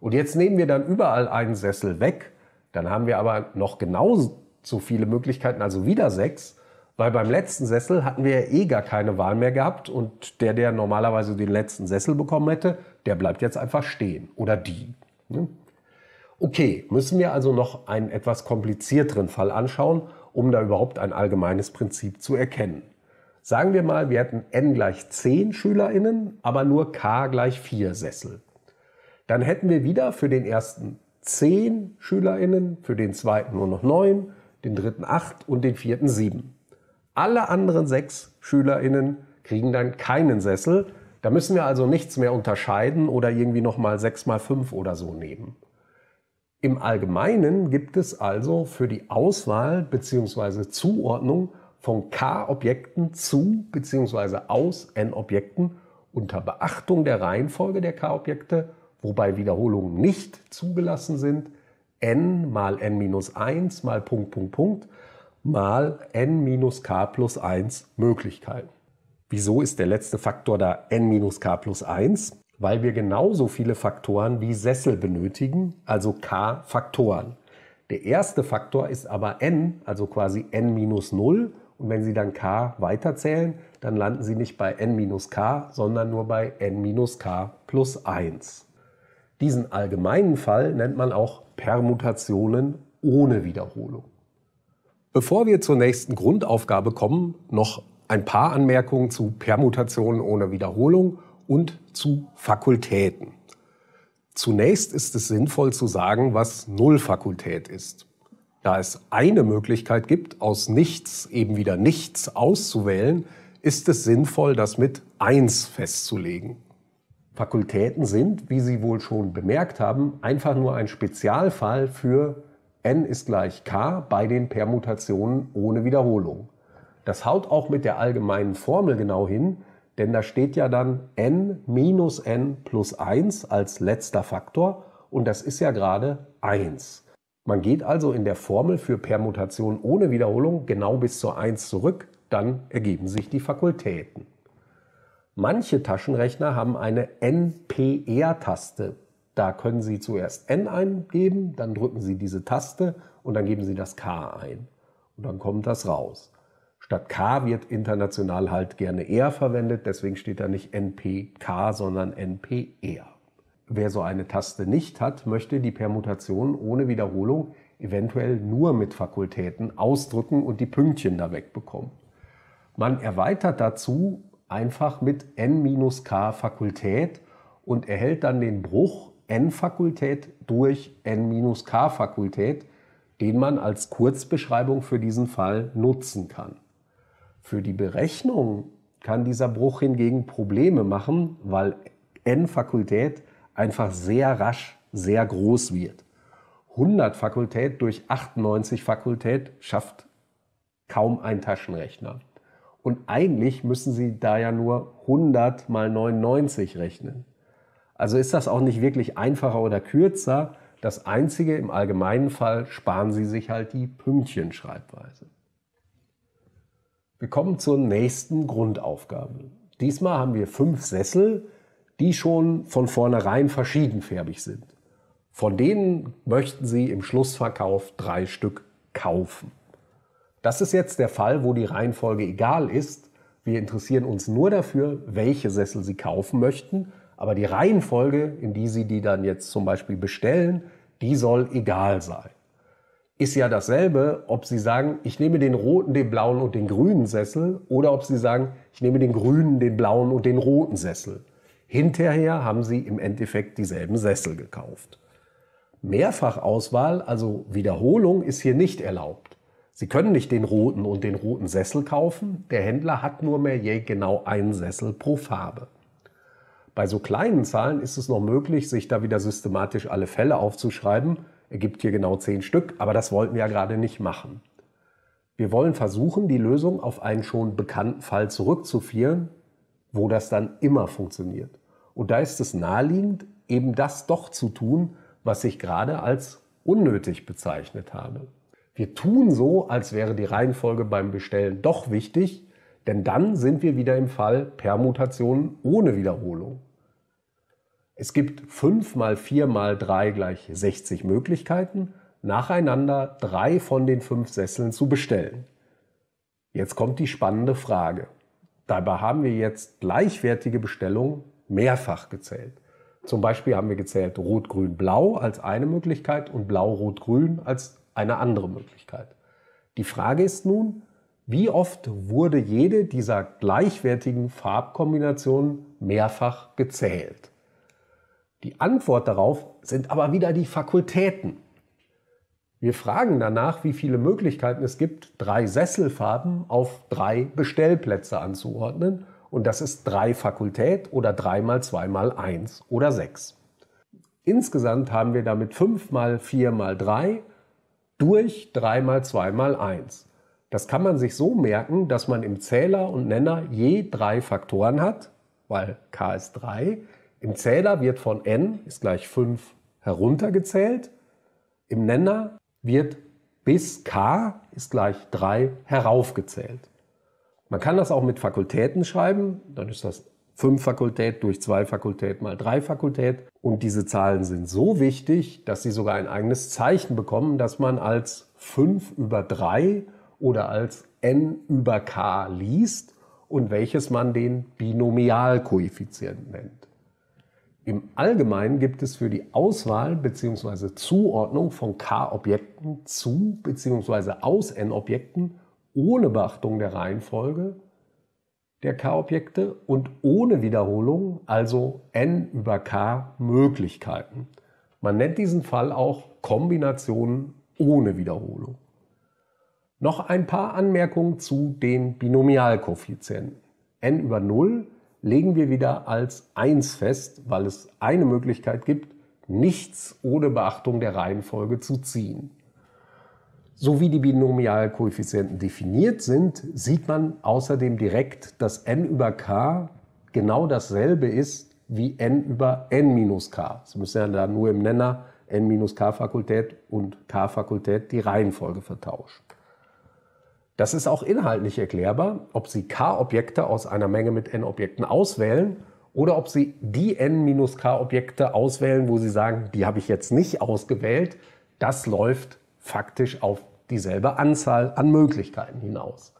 Und jetzt nehmen wir dann überall einen Sessel weg. Dann haben wir aber noch genauso viele Möglichkeiten, also wieder sechs. Weil beim letzten Sessel hatten wir ja eh gar keine Wahl mehr gehabt und der, der normalerweise den letzten Sessel bekommen hätte, der bleibt jetzt einfach stehen oder die. Ne? Okay, müssen wir also noch einen etwas komplizierteren Fall anschauen, um da überhaupt ein allgemeines Prinzip zu erkennen. Sagen wir mal, wir hätten n gleich 10 SchülerInnen, aber nur k gleich 4 Sessel. Dann hätten wir wieder für den ersten zehn SchülerInnen, für den zweiten nur noch neun, den dritten acht und den vierten sieben. Alle anderen sechs SchülerInnen kriegen dann keinen Sessel. Da müssen wir also nichts mehr unterscheiden oder irgendwie nochmal sechs mal fünf oder so nehmen. Im Allgemeinen gibt es also für die Auswahl bzw. Zuordnung von K-Objekten zu bzw. aus N-Objekten unter Beachtung der Reihenfolge der K-Objekte wobei Wiederholungen nicht zugelassen sind, n mal n minus 1 mal Punkt, Punkt, Punkt mal n minus k plus 1 Möglichkeiten. Wieso ist der letzte Faktor da n minus k plus 1? Weil wir genauso viele Faktoren wie Sessel benötigen, also k Faktoren. Der erste Faktor ist aber n, also quasi n minus 0. Und wenn Sie dann k weiterzählen, dann landen Sie nicht bei n minus k, sondern nur bei n minus k plus 1. Diesen allgemeinen Fall nennt man auch Permutationen ohne Wiederholung. Bevor wir zur nächsten Grundaufgabe kommen, noch ein paar Anmerkungen zu Permutationen ohne Wiederholung und zu Fakultäten. Zunächst ist es sinnvoll zu sagen, was Nullfakultät ist. Da es eine Möglichkeit gibt, aus nichts eben wieder nichts auszuwählen, ist es sinnvoll, das mit 1 festzulegen. Fakultäten sind, wie Sie wohl schon bemerkt haben, einfach nur ein Spezialfall für n ist gleich k bei den Permutationen ohne Wiederholung. Das haut auch mit der allgemeinen Formel genau hin, denn da steht ja dann n minus n plus 1 als letzter Faktor und das ist ja gerade 1. Man geht also in der Formel für Permutation ohne Wiederholung genau bis zur 1 zurück, dann ergeben sich die Fakultäten. Manche Taschenrechner haben eine NPR-Taste. Da können Sie zuerst N eingeben, dann drücken Sie diese Taste und dann geben Sie das K ein. Und dann kommt das raus. Statt K wird international halt gerne R verwendet, deswegen steht da nicht NPK, sondern NPR. Wer so eine Taste nicht hat, möchte die Permutation ohne Wiederholung eventuell nur mit Fakultäten ausdrücken und die Pünktchen da wegbekommen. Man erweitert dazu einfach mit n-k Fakultät und erhält dann den Bruch n-Fakultät durch n-k Fakultät, den man als Kurzbeschreibung für diesen Fall nutzen kann. Für die Berechnung kann dieser Bruch hingegen Probleme machen, weil n-Fakultät einfach sehr rasch sehr groß wird. 100 Fakultät durch 98 Fakultät schafft kaum ein Taschenrechner. Und eigentlich müssen Sie da ja nur 100 mal 99 rechnen. Also ist das auch nicht wirklich einfacher oder kürzer. Das Einzige, im allgemeinen Fall sparen Sie sich halt die Pünktchenschreibweise. Wir kommen zur nächsten Grundaufgabe. Diesmal haben wir fünf Sessel, die schon von vornherein verschiedenfärbig sind. Von denen möchten Sie im Schlussverkauf drei Stück kaufen. Das ist jetzt der Fall, wo die Reihenfolge egal ist. Wir interessieren uns nur dafür, welche Sessel Sie kaufen möchten, aber die Reihenfolge, in die Sie die dann jetzt zum Beispiel bestellen, die soll egal sein. Ist ja dasselbe, ob Sie sagen, ich nehme den roten, den blauen und den grünen Sessel oder ob Sie sagen, ich nehme den grünen, den blauen und den roten Sessel. Hinterher haben Sie im Endeffekt dieselben Sessel gekauft. Mehrfachauswahl, also Wiederholung, ist hier nicht erlaubt. Sie können nicht den roten und den roten Sessel kaufen. Der Händler hat nur mehr je genau einen Sessel pro Farbe. Bei so kleinen Zahlen ist es noch möglich, sich da wieder systematisch alle Fälle aufzuschreiben. Er gibt hier genau zehn Stück, aber das wollten wir ja gerade nicht machen. Wir wollen versuchen, die Lösung auf einen schon bekannten Fall zurückzuführen, wo das dann immer funktioniert. Und da ist es naheliegend, eben das doch zu tun, was ich gerade als unnötig bezeichnet habe. Wir tun so, als wäre die Reihenfolge beim Bestellen doch wichtig, denn dann sind wir wieder im Fall Permutationen ohne Wiederholung. Es gibt 5 mal 4 mal 3 gleich 60 Möglichkeiten, nacheinander drei von den fünf Sesseln zu bestellen. Jetzt kommt die spannende Frage. Dabei haben wir jetzt gleichwertige Bestellungen mehrfach gezählt. Zum Beispiel haben wir gezählt Rot-Grün-Blau als eine Möglichkeit und Blau-Rot-Grün als eine andere Möglichkeit. Die Frage ist nun, wie oft wurde jede dieser gleichwertigen Farbkombinationen mehrfach gezählt? Die Antwort darauf sind aber wieder die Fakultäten. Wir fragen danach, wie viele Möglichkeiten es gibt, drei Sesselfarben auf drei Bestellplätze anzuordnen. Und das ist drei Fakultät oder drei mal zwei mal eins oder sechs. Insgesamt haben wir damit fünf mal vier mal drei durch 3 mal 2 mal 1. Das kann man sich so merken, dass man im Zähler und Nenner je drei Faktoren hat, weil k ist 3. Im Zähler wird von n ist gleich 5 heruntergezählt. Im Nenner wird bis k ist gleich 3 heraufgezählt. Man kann das auch mit Fakultäten schreiben, dann ist das fünf Fakultät durch zwei Fakultät mal drei Fakultät. Und diese Zahlen sind so wichtig, dass sie sogar ein eigenes Zeichen bekommen, dass man als 5 über 3 oder als n über k liest und welches man den Binomialkoeffizienten nennt. Im Allgemeinen gibt es für die Auswahl bzw. Zuordnung von k-Objekten zu bzw. aus n-Objekten ohne Beachtung der Reihenfolge der K-Objekte und ohne Wiederholung, also n über k Möglichkeiten. Man nennt diesen Fall auch Kombinationen ohne Wiederholung. Noch ein paar Anmerkungen zu den Binomialkoeffizienten. n über 0 legen wir wieder als 1 fest, weil es eine Möglichkeit gibt, nichts ohne Beachtung der Reihenfolge zu ziehen. So wie die Binomialkoeffizienten definiert sind, sieht man außerdem direkt, dass n über k genau dasselbe ist wie n über n minus k. Sie müssen ja da nur im Nenner n minus k-Fakultät und k-Fakultät die Reihenfolge vertauschen. Das ist auch inhaltlich erklärbar, ob Sie k-Objekte aus einer Menge mit n-Objekten auswählen oder ob Sie die n-k-Objekte minus auswählen, wo Sie sagen, die habe ich jetzt nicht ausgewählt. Das läuft faktisch auf dieselbe Anzahl an Möglichkeiten hinaus.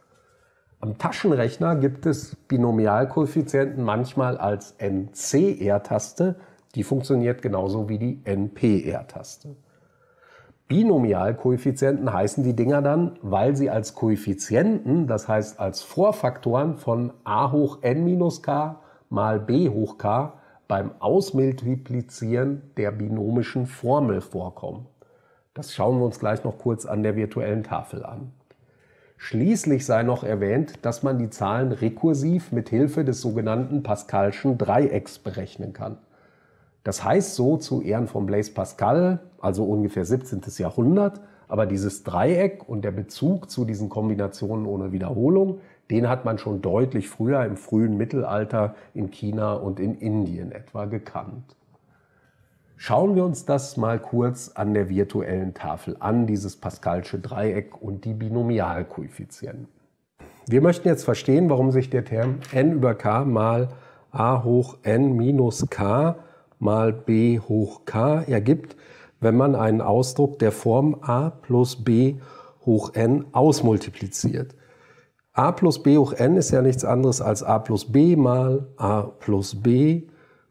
Am Taschenrechner gibt es Binomialkoeffizienten manchmal als NCR-Taste, die funktioniert genauso wie die NPR-Taste. Binomialkoeffizienten heißen die Dinger dann, weil sie als Koeffizienten, das heißt als Vorfaktoren von a hoch n minus k mal b hoch k beim Ausmultiplizieren der binomischen Formel vorkommen. Das schauen wir uns gleich noch kurz an der virtuellen Tafel an. Schließlich sei noch erwähnt, dass man die Zahlen rekursiv mit Hilfe des sogenannten Pascalschen Dreiecks berechnen kann. Das heißt so zu Ehren von Blaise Pascal, also ungefähr 17. Jahrhundert, aber dieses Dreieck und der Bezug zu diesen Kombinationen ohne Wiederholung, den hat man schon deutlich früher im frühen Mittelalter in China und in Indien etwa gekannt. Schauen wir uns das mal kurz an der virtuellen Tafel an, dieses Pascalsche Dreieck und die Binomialkoeffizienten. Wir möchten jetzt verstehen, warum sich der Term n über k mal a hoch n minus k mal b hoch k ergibt, wenn man einen Ausdruck der Form a plus b hoch n ausmultipliziert. a plus b hoch n ist ja nichts anderes als a plus b mal a plus b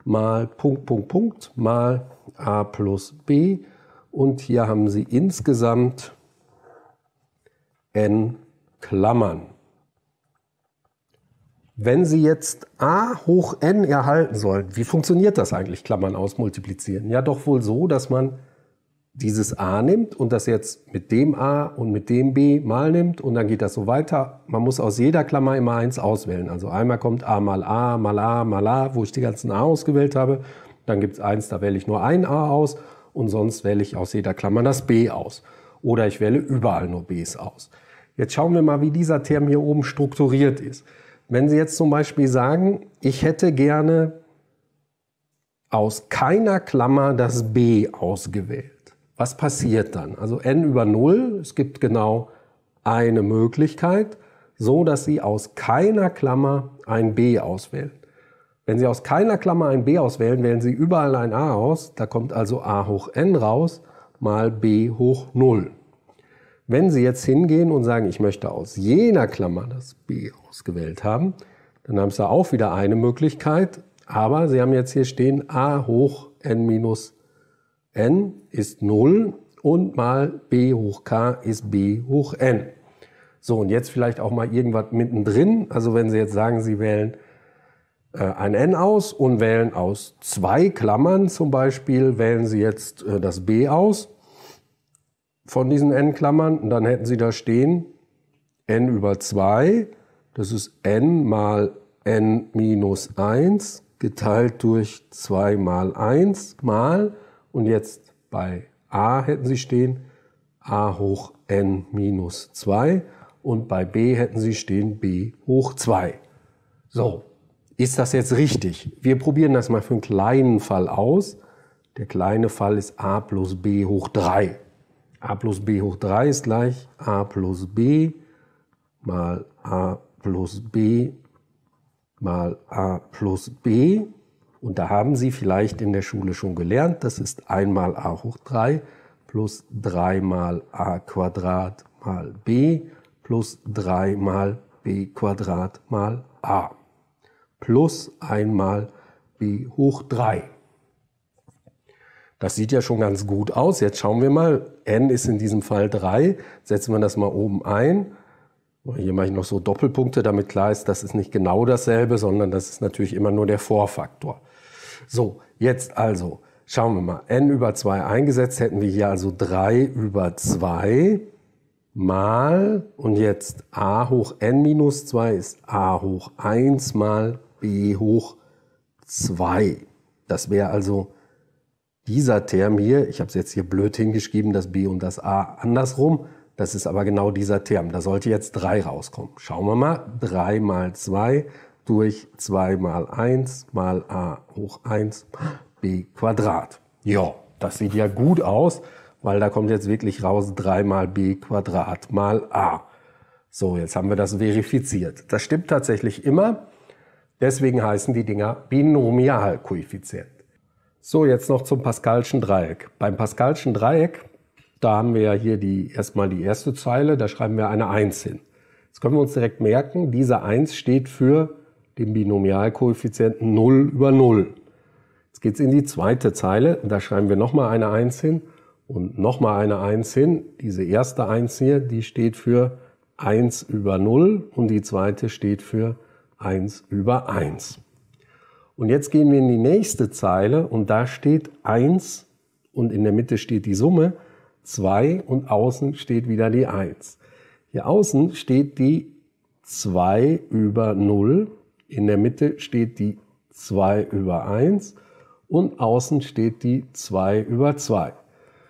mal Punkt, Punkt, Punkt mal a plus b und hier haben Sie insgesamt n Klammern. Wenn Sie jetzt a hoch n erhalten sollen, wie funktioniert das eigentlich, Klammern ausmultiplizieren? Ja, doch wohl so, dass man dieses a nimmt und das jetzt mit dem a und mit dem b mal nimmt und dann geht das so weiter. Man muss aus jeder Klammer immer eins auswählen. Also einmal kommt a mal a mal a mal a, wo ich die ganzen a ausgewählt habe. Dann gibt es eins, da wähle ich nur ein A aus und sonst wähle ich aus jeder Klammer das B aus. Oder ich wähle überall nur Bs aus. Jetzt schauen wir mal, wie dieser Term hier oben strukturiert ist. Wenn Sie jetzt zum Beispiel sagen, ich hätte gerne aus keiner Klammer das B ausgewählt. Was passiert dann? Also n über 0, es gibt genau eine Möglichkeit, so dass Sie aus keiner Klammer ein B auswählen. Wenn Sie aus keiner Klammer ein B auswählen, wählen Sie überall ein A aus. Da kommt also A hoch n raus mal B hoch 0. Wenn Sie jetzt hingehen und sagen, ich möchte aus jener Klammer das B ausgewählt haben, dann haben Sie auch wieder eine Möglichkeit. Aber Sie haben jetzt hier stehen, A hoch n minus n ist 0 und mal b hoch k ist b hoch n. So, und jetzt vielleicht auch mal irgendwas mittendrin. Also wenn Sie jetzt sagen, Sie wählen äh, ein N aus und wählen aus zwei Klammern zum Beispiel, wählen Sie jetzt äh, das B aus von diesen N-Klammern und dann hätten Sie da stehen N über 2, das ist N mal N minus 1 geteilt durch 2 mal 1 mal und jetzt bei a hätten Sie stehen a hoch n minus 2 und bei b hätten Sie stehen b hoch 2. So, ist das jetzt richtig? Wir probieren das mal für einen kleinen Fall aus. Der kleine Fall ist a plus b hoch 3. a plus b hoch 3 ist gleich a plus b mal a plus b mal a plus b. Und da haben Sie vielleicht in der Schule schon gelernt, das ist einmal a hoch 3 plus 3 mal a Quadrat mal b plus 3 mal b Quadrat mal a plus einmal b hoch 3. Das sieht ja schon ganz gut aus. Jetzt schauen wir mal. n ist in diesem Fall 3. Setzen wir das mal oben ein. Hier mache ich noch so Doppelpunkte, damit klar ist, das ist nicht genau dasselbe, sondern das ist natürlich immer nur der Vorfaktor. So, jetzt also schauen wir mal. n über 2 eingesetzt hätten wir hier also 3 über 2 mal und jetzt a hoch n minus 2 ist a hoch 1 mal b hoch 2. Das wäre also dieser Term hier, ich habe es jetzt hier blöd hingeschrieben, das b und das a andersrum, das ist aber genau dieser Term. Da sollte jetzt 3 rauskommen. Schauen wir mal, 3 mal 2 durch 2 mal 1 mal a hoch 1 b Quadrat. Ja, das sieht ja gut aus, weil da kommt jetzt wirklich raus 3 mal b Quadrat mal a. So, jetzt haben wir das verifiziert. Das stimmt tatsächlich immer. Deswegen heißen die Dinger Binomialkoeffizient. So, jetzt noch zum Pascalschen Dreieck. Beim Pascalschen Dreieck, da haben wir ja hier die, erstmal die erste Zeile, da schreiben wir eine 1 hin. Jetzt können wir uns direkt merken, diese 1 steht für den Binomialkoeffizienten 0 über 0. Jetzt geht es in die zweite Zeile, da schreiben wir nochmal eine 1 hin und nochmal eine 1 hin. Diese erste 1 hier, die steht für 1 über 0 und die zweite steht für 0. 1 über 1. Und jetzt gehen wir in die nächste Zeile und da steht 1 und in der Mitte steht die Summe 2 und außen steht wieder die 1. Hier außen steht die 2 über 0, in der Mitte steht die 2 über 1 und außen steht die 2 über 2.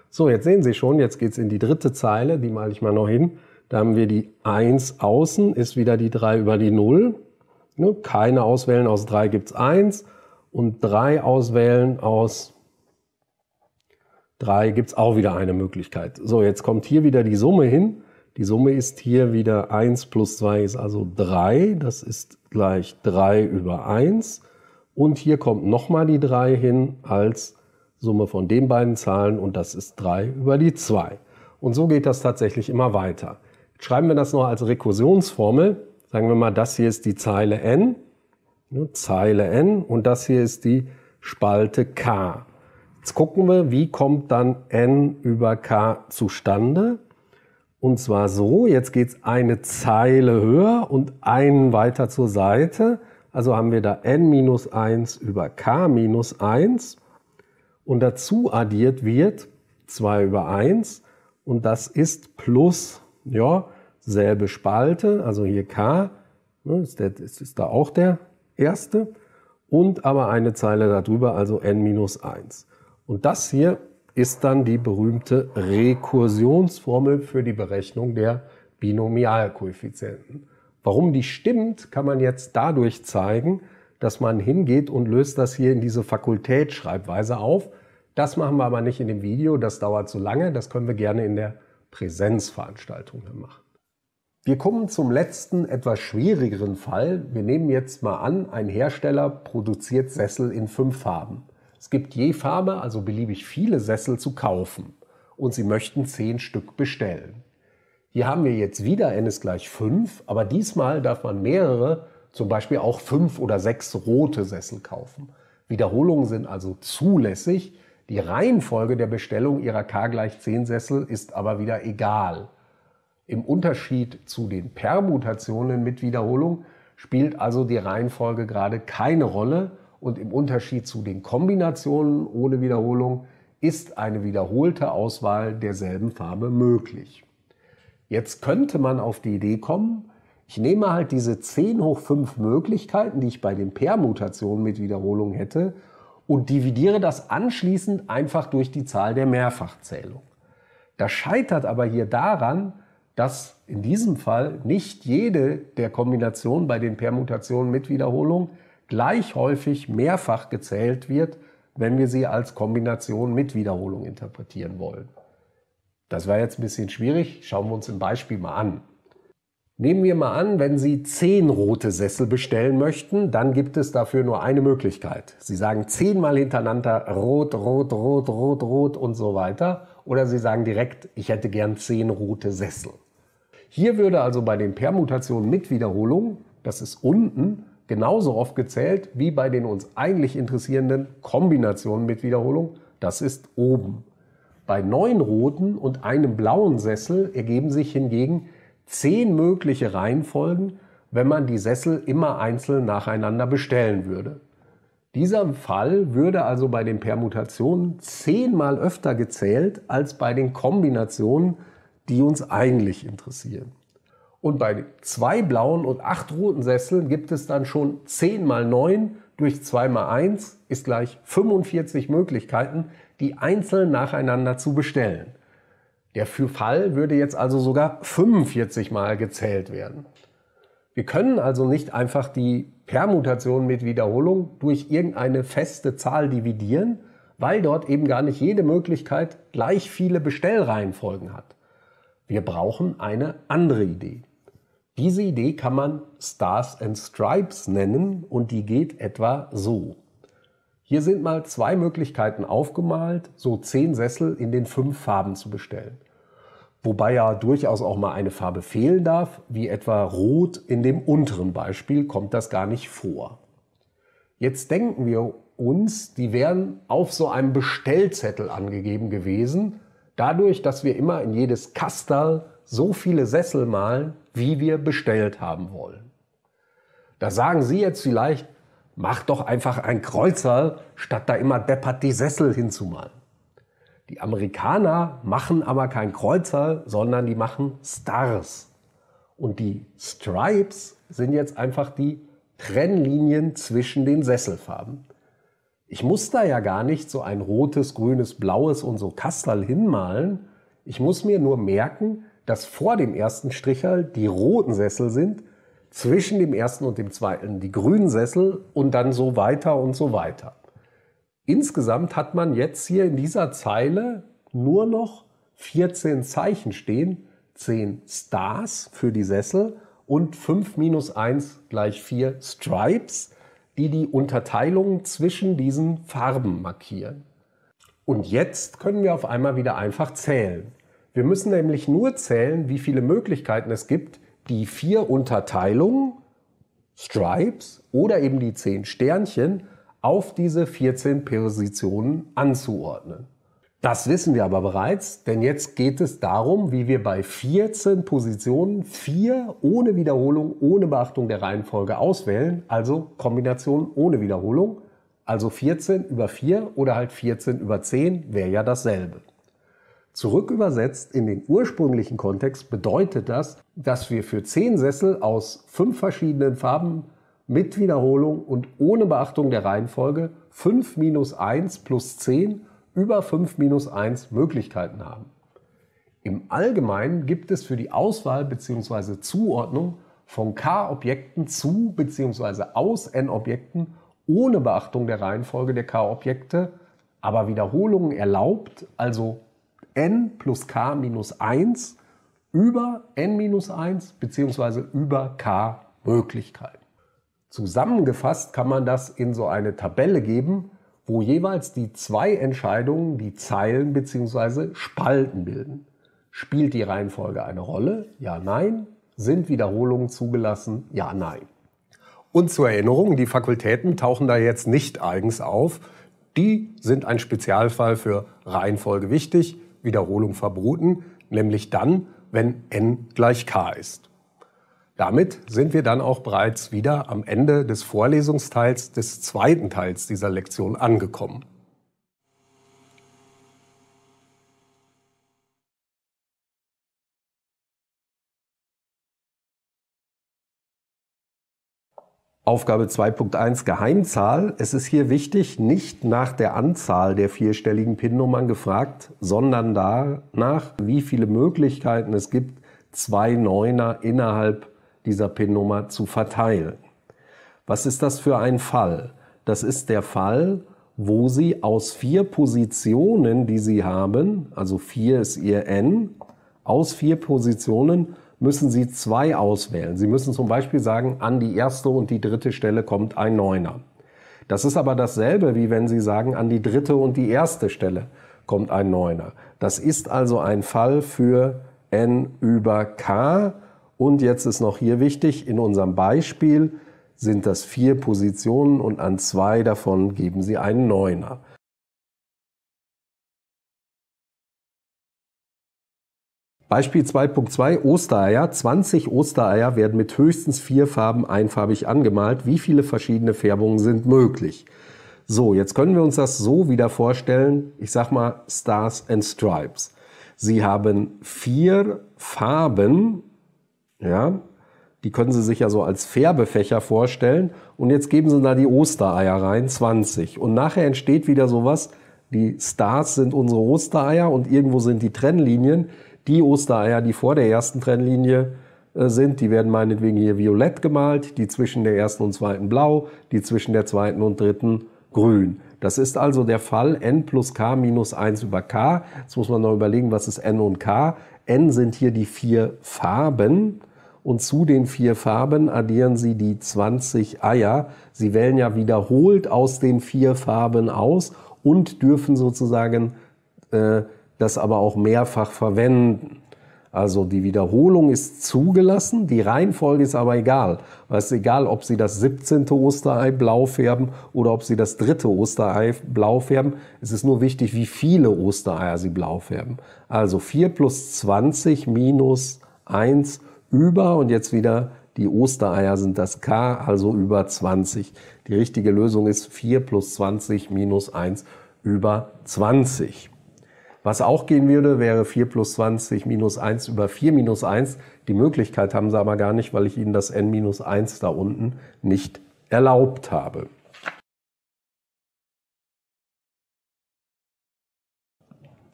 So, jetzt sehen Sie schon, jetzt geht es in die dritte Zeile, die male ich mal noch hin. Da haben wir die 1 außen, ist wieder die 3 über die 0 Ne? Keine auswählen aus drei gibt es eins und drei auswählen aus drei gibt es auch wieder eine Möglichkeit. So, jetzt kommt hier wieder die Summe hin. Die Summe ist hier wieder 1 plus 2 ist also 3. Das ist gleich 3 über 1. Und hier kommt nochmal die 3 hin als Summe von den beiden Zahlen und das ist 3 über die 2. Und so geht das tatsächlich immer weiter. Jetzt schreiben wir das noch als Rekursionsformel. Sagen wir mal, das hier ist die Zeile n, ne, Zeile n und das hier ist die Spalte k. Jetzt gucken wir, wie kommt dann n über k zustande. Und zwar so, jetzt geht es eine Zeile höher und einen weiter zur Seite. Also haben wir da n minus 1 über k minus 1 und dazu addiert wird 2 über 1 und das ist plus, ja, selbe Spalte, also hier K, ne, ist, der, ist, ist da auch der erste, und aber eine Zeile darüber, also n minus 1. Und das hier ist dann die berühmte Rekursionsformel für die Berechnung der Binomialkoeffizienten. Warum die stimmt, kann man jetzt dadurch zeigen, dass man hingeht und löst das hier in diese Fakultätschreibweise auf. Das machen wir aber nicht in dem Video, das dauert zu lange, das können wir gerne in der Präsenzveranstaltung machen. Wir kommen zum letzten, etwas schwierigeren Fall. Wir nehmen jetzt mal an, ein Hersteller produziert Sessel in fünf Farben. Es gibt je Farbe, also beliebig viele Sessel zu kaufen. Und Sie möchten zehn Stück bestellen. Hier haben wir jetzt wieder n ist gleich 5, aber diesmal darf man mehrere, zum Beispiel auch fünf oder sechs rote Sessel kaufen. Wiederholungen sind also zulässig. Die Reihenfolge der Bestellung Ihrer k gleich 10 Sessel ist aber wieder egal. Im Unterschied zu den Permutationen mit Wiederholung spielt also die Reihenfolge gerade keine Rolle und im Unterschied zu den Kombinationen ohne Wiederholung ist eine wiederholte Auswahl derselben Farbe möglich. Jetzt könnte man auf die Idee kommen, ich nehme halt diese 10 hoch 5 Möglichkeiten, die ich bei den Permutationen mit Wiederholung hätte, und dividiere das anschließend einfach durch die Zahl der Mehrfachzählung. Das scheitert aber hier daran, dass in diesem Fall nicht jede der Kombinationen bei den Permutationen mit Wiederholung gleich häufig mehrfach gezählt wird, wenn wir sie als Kombination mit Wiederholung interpretieren wollen. Das war jetzt ein bisschen schwierig, schauen wir uns im Beispiel mal an. Nehmen wir mal an, wenn Sie zehn rote Sessel bestellen möchten, dann gibt es dafür nur eine Möglichkeit. Sie sagen zehnmal hintereinander rot, rot, rot, rot, rot und so weiter. Oder Sie sagen direkt, ich hätte gern zehn rote Sessel. Hier würde also bei den Permutationen mit Wiederholung, das ist unten, genauso oft gezählt wie bei den uns eigentlich interessierenden Kombinationen mit Wiederholung, das ist oben. Bei neun roten und einem blauen Sessel ergeben sich hingegen zehn mögliche Reihenfolgen, wenn man die Sessel immer einzeln nacheinander bestellen würde. Dieser Fall würde also bei den Permutationen zehnmal öfter gezählt als bei den Kombinationen die uns eigentlich interessieren. Und bei zwei blauen und acht roten Sesseln gibt es dann schon 10 mal 9 durch 2 mal 1 ist gleich 45 Möglichkeiten, die einzeln nacheinander zu bestellen. Der Für-Fall würde jetzt also sogar 45 mal gezählt werden. Wir können also nicht einfach die Permutation mit Wiederholung durch irgendeine feste Zahl dividieren, weil dort eben gar nicht jede Möglichkeit gleich viele Bestellreihenfolgen hat. Wir brauchen eine andere Idee. Diese Idee kann man Stars and Stripes nennen und die geht etwa so. Hier sind mal zwei Möglichkeiten aufgemalt, so zehn Sessel in den fünf Farben zu bestellen. Wobei ja durchaus auch mal eine Farbe fehlen darf, wie etwa Rot in dem unteren Beispiel kommt das gar nicht vor. Jetzt denken wir uns, die wären auf so einem Bestellzettel angegeben gewesen Dadurch, dass wir immer in jedes Kastal so viele Sessel malen, wie wir bestellt haben wollen. Da sagen Sie jetzt vielleicht, mach doch einfach ein Kreuzerl, statt da immer deppert die Sessel hinzumalen. Die Amerikaner machen aber kein Kreuzerl, sondern die machen Stars. Und die Stripes sind jetzt einfach die Trennlinien zwischen den Sesselfarben. Ich muss da ja gar nicht so ein rotes, grünes, blaues und so Kastel hinmalen. Ich muss mir nur merken, dass vor dem ersten Stricherl die roten Sessel sind, zwischen dem ersten und dem zweiten die grünen Sessel und dann so weiter und so weiter. Insgesamt hat man jetzt hier in dieser Zeile nur noch 14 Zeichen stehen, 10 Stars für die Sessel und 5 minus 1 gleich 4 Stripes die die Unterteilung zwischen diesen Farben markieren. Und jetzt können wir auf einmal wieder einfach zählen. Wir müssen nämlich nur zählen, wie viele Möglichkeiten es gibt, die vier Unterteilungen, Stripes oder eben die zehn Sternchen auf diese 14 Positionen anzuordnen. Das wissen wir aber bereits, denn jetzt geht es darum, wie wir bei 14 Positionen 4 ohne Wiederholung, ohne Beachtung der Reihenfolge auswählen, also Kombination ohne Wiederholung, also 14 über 4 oder halt 14 über 10 wäre ja dasselbe. Zurückübersetzt in den ursprünglichen Kontext bedeutet das, dass wir für 10 Sessel aus 5 verschiedenen Farben mit Wiederholung und ohne Beachtung der Reihenfolge 5 minus 1 plus 10 über 5 minus 1 Möglichkeiten haben. Im Allgemeinen gibt es für die Auswahl bzw. Zuordnung von K-Objekten zu bzw. aus N-Objekten ohne Beachtung der Reihenfolge der K-Objekte, aber Wiederholungen erlaubt, also n plus k minus 1 über n minus 1 bzw. über k Möglichkeiten. Zusammengefasst kann man das in so eine Tabelle geben, wo jeweils die zwei Entscheidungen die Zeilen bzw. Spalten bilden. Spielt die Reihenfolge eine Rolle? Ja, nein. Sind Wiederholungen zugelassen? Ja, nein. Und zur Erinnerung, die Fakultäten tauchen da jetzt nicht eigens auf. Die sind ein Spezialfall für Reihenfolge wichtig, Wiederholung verboten, nämlich dann, wenn n gleich k ist. Damit sind wir dann auch bereits wieder am Ende des Vorlesungsteils des zweiten Teils dieser Lektion angekommen. Aufgabe 2.1 Geheimzahl. Es ist hier wichtig, nicht nach der Anzahl der vierstelligen PIN-Nummern gefragt, sondern danach, wie viele Möglichkeiten es gibt, zwei Neuner innerhalb dieser PIN-Nummer zu verteilen. Was ist das für ein Fall? Das ist der Fall, wo Sie aus vier Positionen, die Sie haben, also vier ist Ihr N, aus vier Positionen müssen Sie zwei auswählen. Sie müssen zum Beispiel sagen, an die erste und die dritte Stelle kommt ein Neuner. Das ist aber dasselbe, wie wenn Sie sagen, an die dritte und die erste Stelle kommt ein Neuner. Das ist also ein Fall für N über K und jetzt ist noch hier wichtig, in unserem Beispiel sind das vier Positionen und an zwei davon geben Sie einen Neuner. Beispiel 2.2 Ostereier. 20 Ostereier werden mit höchstens vier Farben einfarbig angemalt. Wie viele verschiedene Färbungen sind möglich? So, jetzt können wir uns das so wieder vorstellen. Ich sag mal Stars and Stripes. Sie haben vier Farben ja, die können Sie sich ja so als Färbefächer vorstellen. Und jetzt geben Sie da die Ostereier rein, 20. Und nachher entsteht wieder sowas, die Stars sind unsere Ostereier und irgendwo sind die Trennlinien. Die Ostereier, die vor der ersten Trennlinie äh, sind, die werden meinetwegen hier violett gemalt, die zwischen der ersten und zweiten blau, die zwischen der zweiten und dritten grün. Das ist also der Fall n plus k minus 1 über k. Jetzt muss man noch überlegen, was ist n und k. n sind hier die vier Farben und zu den vier Farben addieren Sie die 20 Eier. Sie wählen ja wiederholt aus den vier Farben aus und dürfen sozusagen äh, das aber auch mehrfach verwenden. Also die Wiederholung ist zugelassen, die Reihenfolge ist aber egal. Es ist egal, ob Sie das 17. Osterei blau färben oder ob Sie das dritte Osterei blau färben. Es ist nur wichtig, wie viele Ostereier Sie blau färben. Also 4 plus 20 minus 1 über und jetzt wieder die Ostereier sind das K, also über 20. Die richtige Lösung ist 4 plus 20 minus 1 über 20. Was auch gehen würde, wäre 4 plus 20 minus 1 über 4 minus 1. Die Möglichkeit haben sie aber gar nicht, weil ich ihnen das n minus 1 da unten nicht erlaubt habe.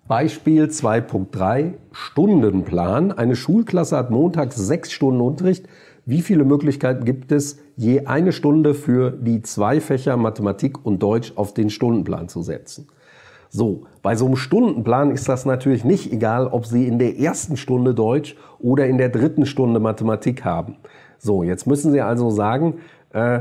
Beispiel 2.3 Stundenplan. Eine Schulklasse hat montags sechs Stunden Unterricht. Wie viele Möglichkeiten gibt es, je eine Stunde für die zwei Fächer Mathematik und Deutsch auf den Stundenplan zu setzen? So, bei so einem Stundenplan ist das natürlich nicht egal, ob Sie in der ersten Stunde Deutsch oder in der dritten Stunde Mathematik haben. So, jetzt müssen Sie also sagen, äh,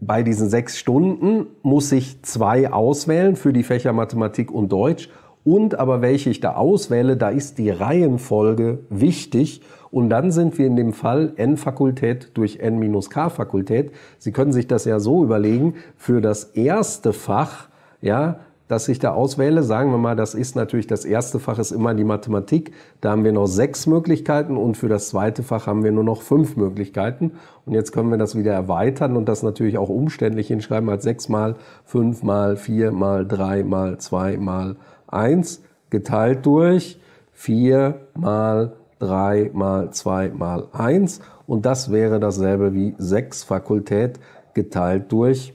bei diesen sechs Stunden muss ich zwei auswählen für die Fächer Mathematik und Deutsch und aber welche ich da auswähle, da ist die Reihenfolge wichtig. Und dann sind wir in dem Fall N-Fakultät durch N-K-Fakultät. Sie können sich das ja so überlegen, für das erste Fach, ja, das ich da auswähle, sagen wir mal, das ist natürlich das erste Fach, ist immer die Mathematik. Da haben wir noch sechs Möglichkeiten und für das zweite Fach haben wir nur noch fünf Möglichkeiten. Und jetzt können wir das wieder erweitern und das natürlich auch umständlich hinschreiben als sechs mal fünf mal vier mal drei mal zwei mal 1 geteilt durch 4 mal 3 mal 2 mal 1 und das wäre dasselbe wie 6 Fakultät geteilt durch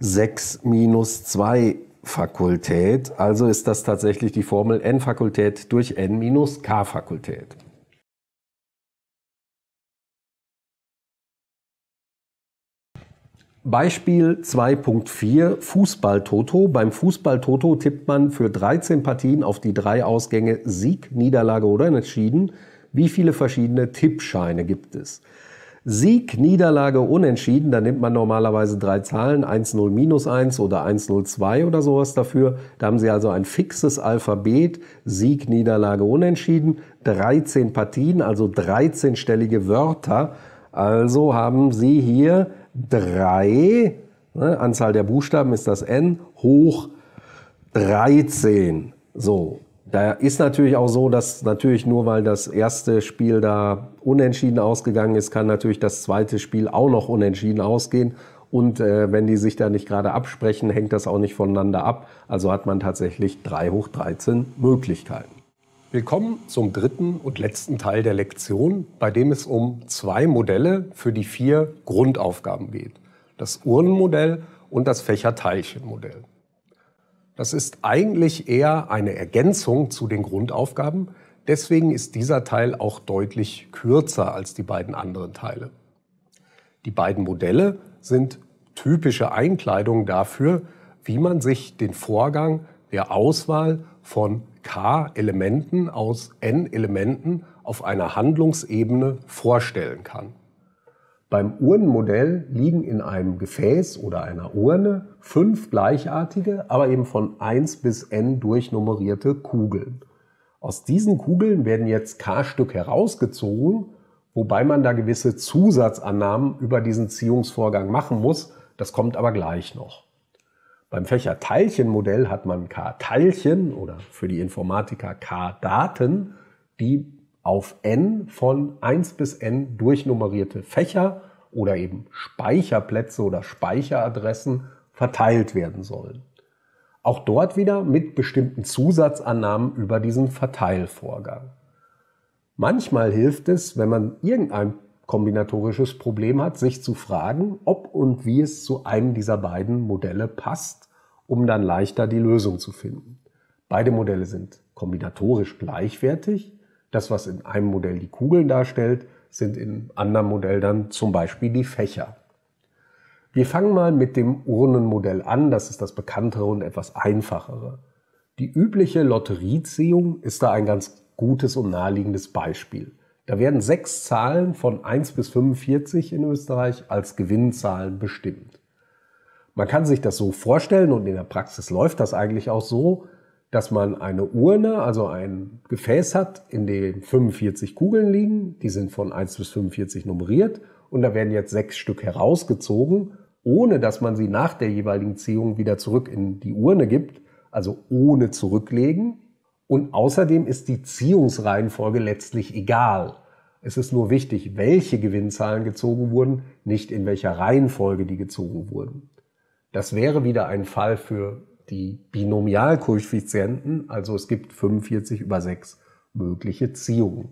6 minus 2 Fakultät. Also ist das tatsächlich die Formel n Fakultät durch n minus k Fakultät. Beispiel 2.4 Fußball-Toto. Beim Fußball-Toto tippt man für 13 Partien auf die drei Ausgänge Sieg, Niederlage oder Unentschieden. Wie viele verschiedene Tippscheine gibt es? Sieg, Niederlage, Unentschieden, da nimmt man normalerweise drei Zahlen, 1-0 minus 1 oder 1-0-2 oder sowas dafür. Da haben Sie also ein fixes Alphabet, Sieg, Niederlage, Unentschieden, 13 Partien, also 13-stellige Wörter. Also haben Sie hier 3, ne, Anzahl der Buchstaben ist das n, hoch 13. So, da ist natürlich auch so, dass natürlich nur weil das erste Spiel da unentschieden ausgegangen ist, kann natürlich das zweite Spiel auch noch unentschieden ausgehen. Und äh, wenn die sich da nicht gerade absprechen, hängt das auch nicht voneinander ab. Also hat man tatsächlich 3 hoch 13 Möglichkeiten. Willkommen zum dritten und letzten Teil der Lektion, bei dem es um zwei Modelle für die vier Grundaufgaben geht. Das Urnenmodell und das Fächerteilchenmodell. Das ist eigentlich eher eine Ergänzung zu den Grundaufgaben, deswegen ist dieser Teil auch deutlich kürzer als die beiden anderen Teile. Die beiden Modelle sind typische Einkleidungen dafür, wie man sich den Vorgang der Auswahl von k Elementen aus n Elementen auf einer Handlungsebene vorstellen kann. Beim Urnenmodell liegen in einem Gefäß oder einer Urne fünf gleichartige, aber eben von 1 bis n durchnummerierte Kugeln. Aus diesen Kugeln werden jetzt k-Stück herausgezogen, wobei man da gewisse Zusatzannahmen über diesen Ziehungsvorgang machen muss. Das kommt aber gleich noch. Beim Fächer Fächerteilchenmodell hat man K-Teilchen oder für die Informatiker K-Daten, die auf n von 1 bis n durchnummerierte Fächer oder eben Speicherplätze oder Speicheradressen verteilt werden sollen. Auch dort wieder mit bestimmten Zusatzannahmen über diesen Verteilvorgang. Manchmal hilft es, wenn man irgendein kombinatorisches Problem hat, sich zu fragen, ob und wie es zu einem dieser beiden Modelle passt, um dann leichter die Lösung zu finden. Beide Modelle sind kombinatorisch gleichwertig. Das, was in einem Modell die Kugeln darstellt, sind im anderen Modell dann zum Beispiel die Fächer. Wir fangen mal mit dem Urnenmodell an, das ist das bekanntere und etwas einfachere. Die übliche Lotterieziehung ist da ein ganz gutes und naheliegendes Beispiel. Da werden sechs Zahlen von 1 bis 45 in Österreich als Gewinnzahlen bestimmt. Man kann sich das so vorstellen und in der Praxis läuft das eigentlich auch so, dass man eine Urne, also ein Gefäß hat, in dem 45 Kugeln liegen, die sind von 1 bis 45 nummeriert und da werden jetzt sechs Stück herausgezogen, ohne dass man sie nach der jeweiligen Ziehung wieder zurück in die Urne gibt, also ohne zurücklegen, und außerdem ist die Ziehungsreihenfolge letztlich egal. Es ist nur wichtig, welche Gewinnzahlen gezogen wurden, nicht in welcher Reihenfolge die gezogen wurden. Das wäre wieder ein Fall für die Binomialkoeffizienten, also es gibt 45 über 6 mögliche Ziehungen.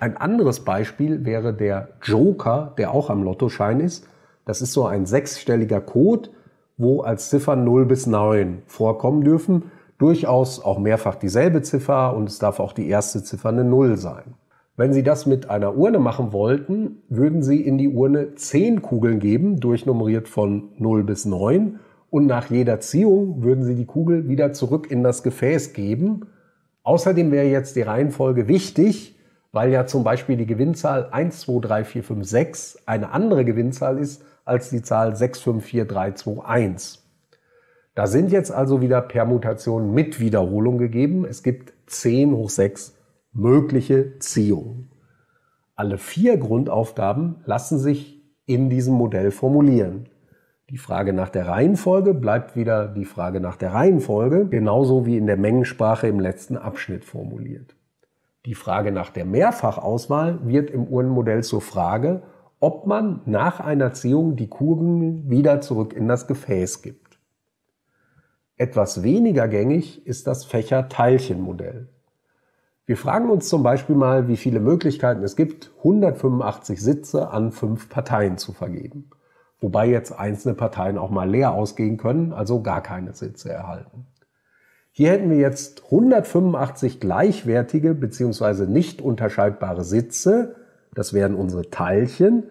Ein anderes Beispiel wäre der Joker, der auch am Lottoschein ist. Das ist so ein sechsstelliger Code, wo als Ziffern 0 bis 9 vorkommen dürfen durchaus auch mehrfach dieselbe Ziffer und es darf auch die erste Ziffer eine Null sein. Wenn Sie das mit einer Urne machen wollten, würden Sie in die Urne 10 Kugeln geben, durchnummeriert von 0 bis 9. Und nach jeder Ziehung würden Sie die Kugel wieder zurück in das Gefäß geben. Außerdem wäre jetzt die Reihenfolge wichtig, weil ja zum Beispiel die Gewinnzahl 1, 2, 3, 4, 5, 6 eine andere Gewinnzahl ist als die Zahl 6, 5, 4, 3, 2, 1. Da sind jetzt also wieder Permutationen mit Wiederholung gegeben. Es gibt 10 hoch 6 mögliche Ziehungen. Alle vier Grundaufgaben lassen sich in diesem Modell formulieren. Die Frage nach der Reihenfolge bleibt wieder die Frage nach der Reihenfolge, genauso wie in der Mengensprache im letzten Abschnitt formuliert. Die Frage nach der Mehrfachauswahl wird im Uhrenmodell zur Frage, ob man nach einer Ziehung die Kugeln wieder zurück in das Gefäß gibt. Etwas weniger gängig ist das Fächer-Teilchen-Modell. Wir fragen uns zum Beispiel mal, wie viele Möglichkeiten es gibt, 185 Sitze an fünf Parteien zu vergeben. Wobei jetzt einzelne Parteien auch mal leer ausgehen können, also gar keine Sitze erhalten. Hier hätten wir jetzt 185 gleichwertige bzw. nicht unterscheidbare Sitze, das wären unsere Teilchen,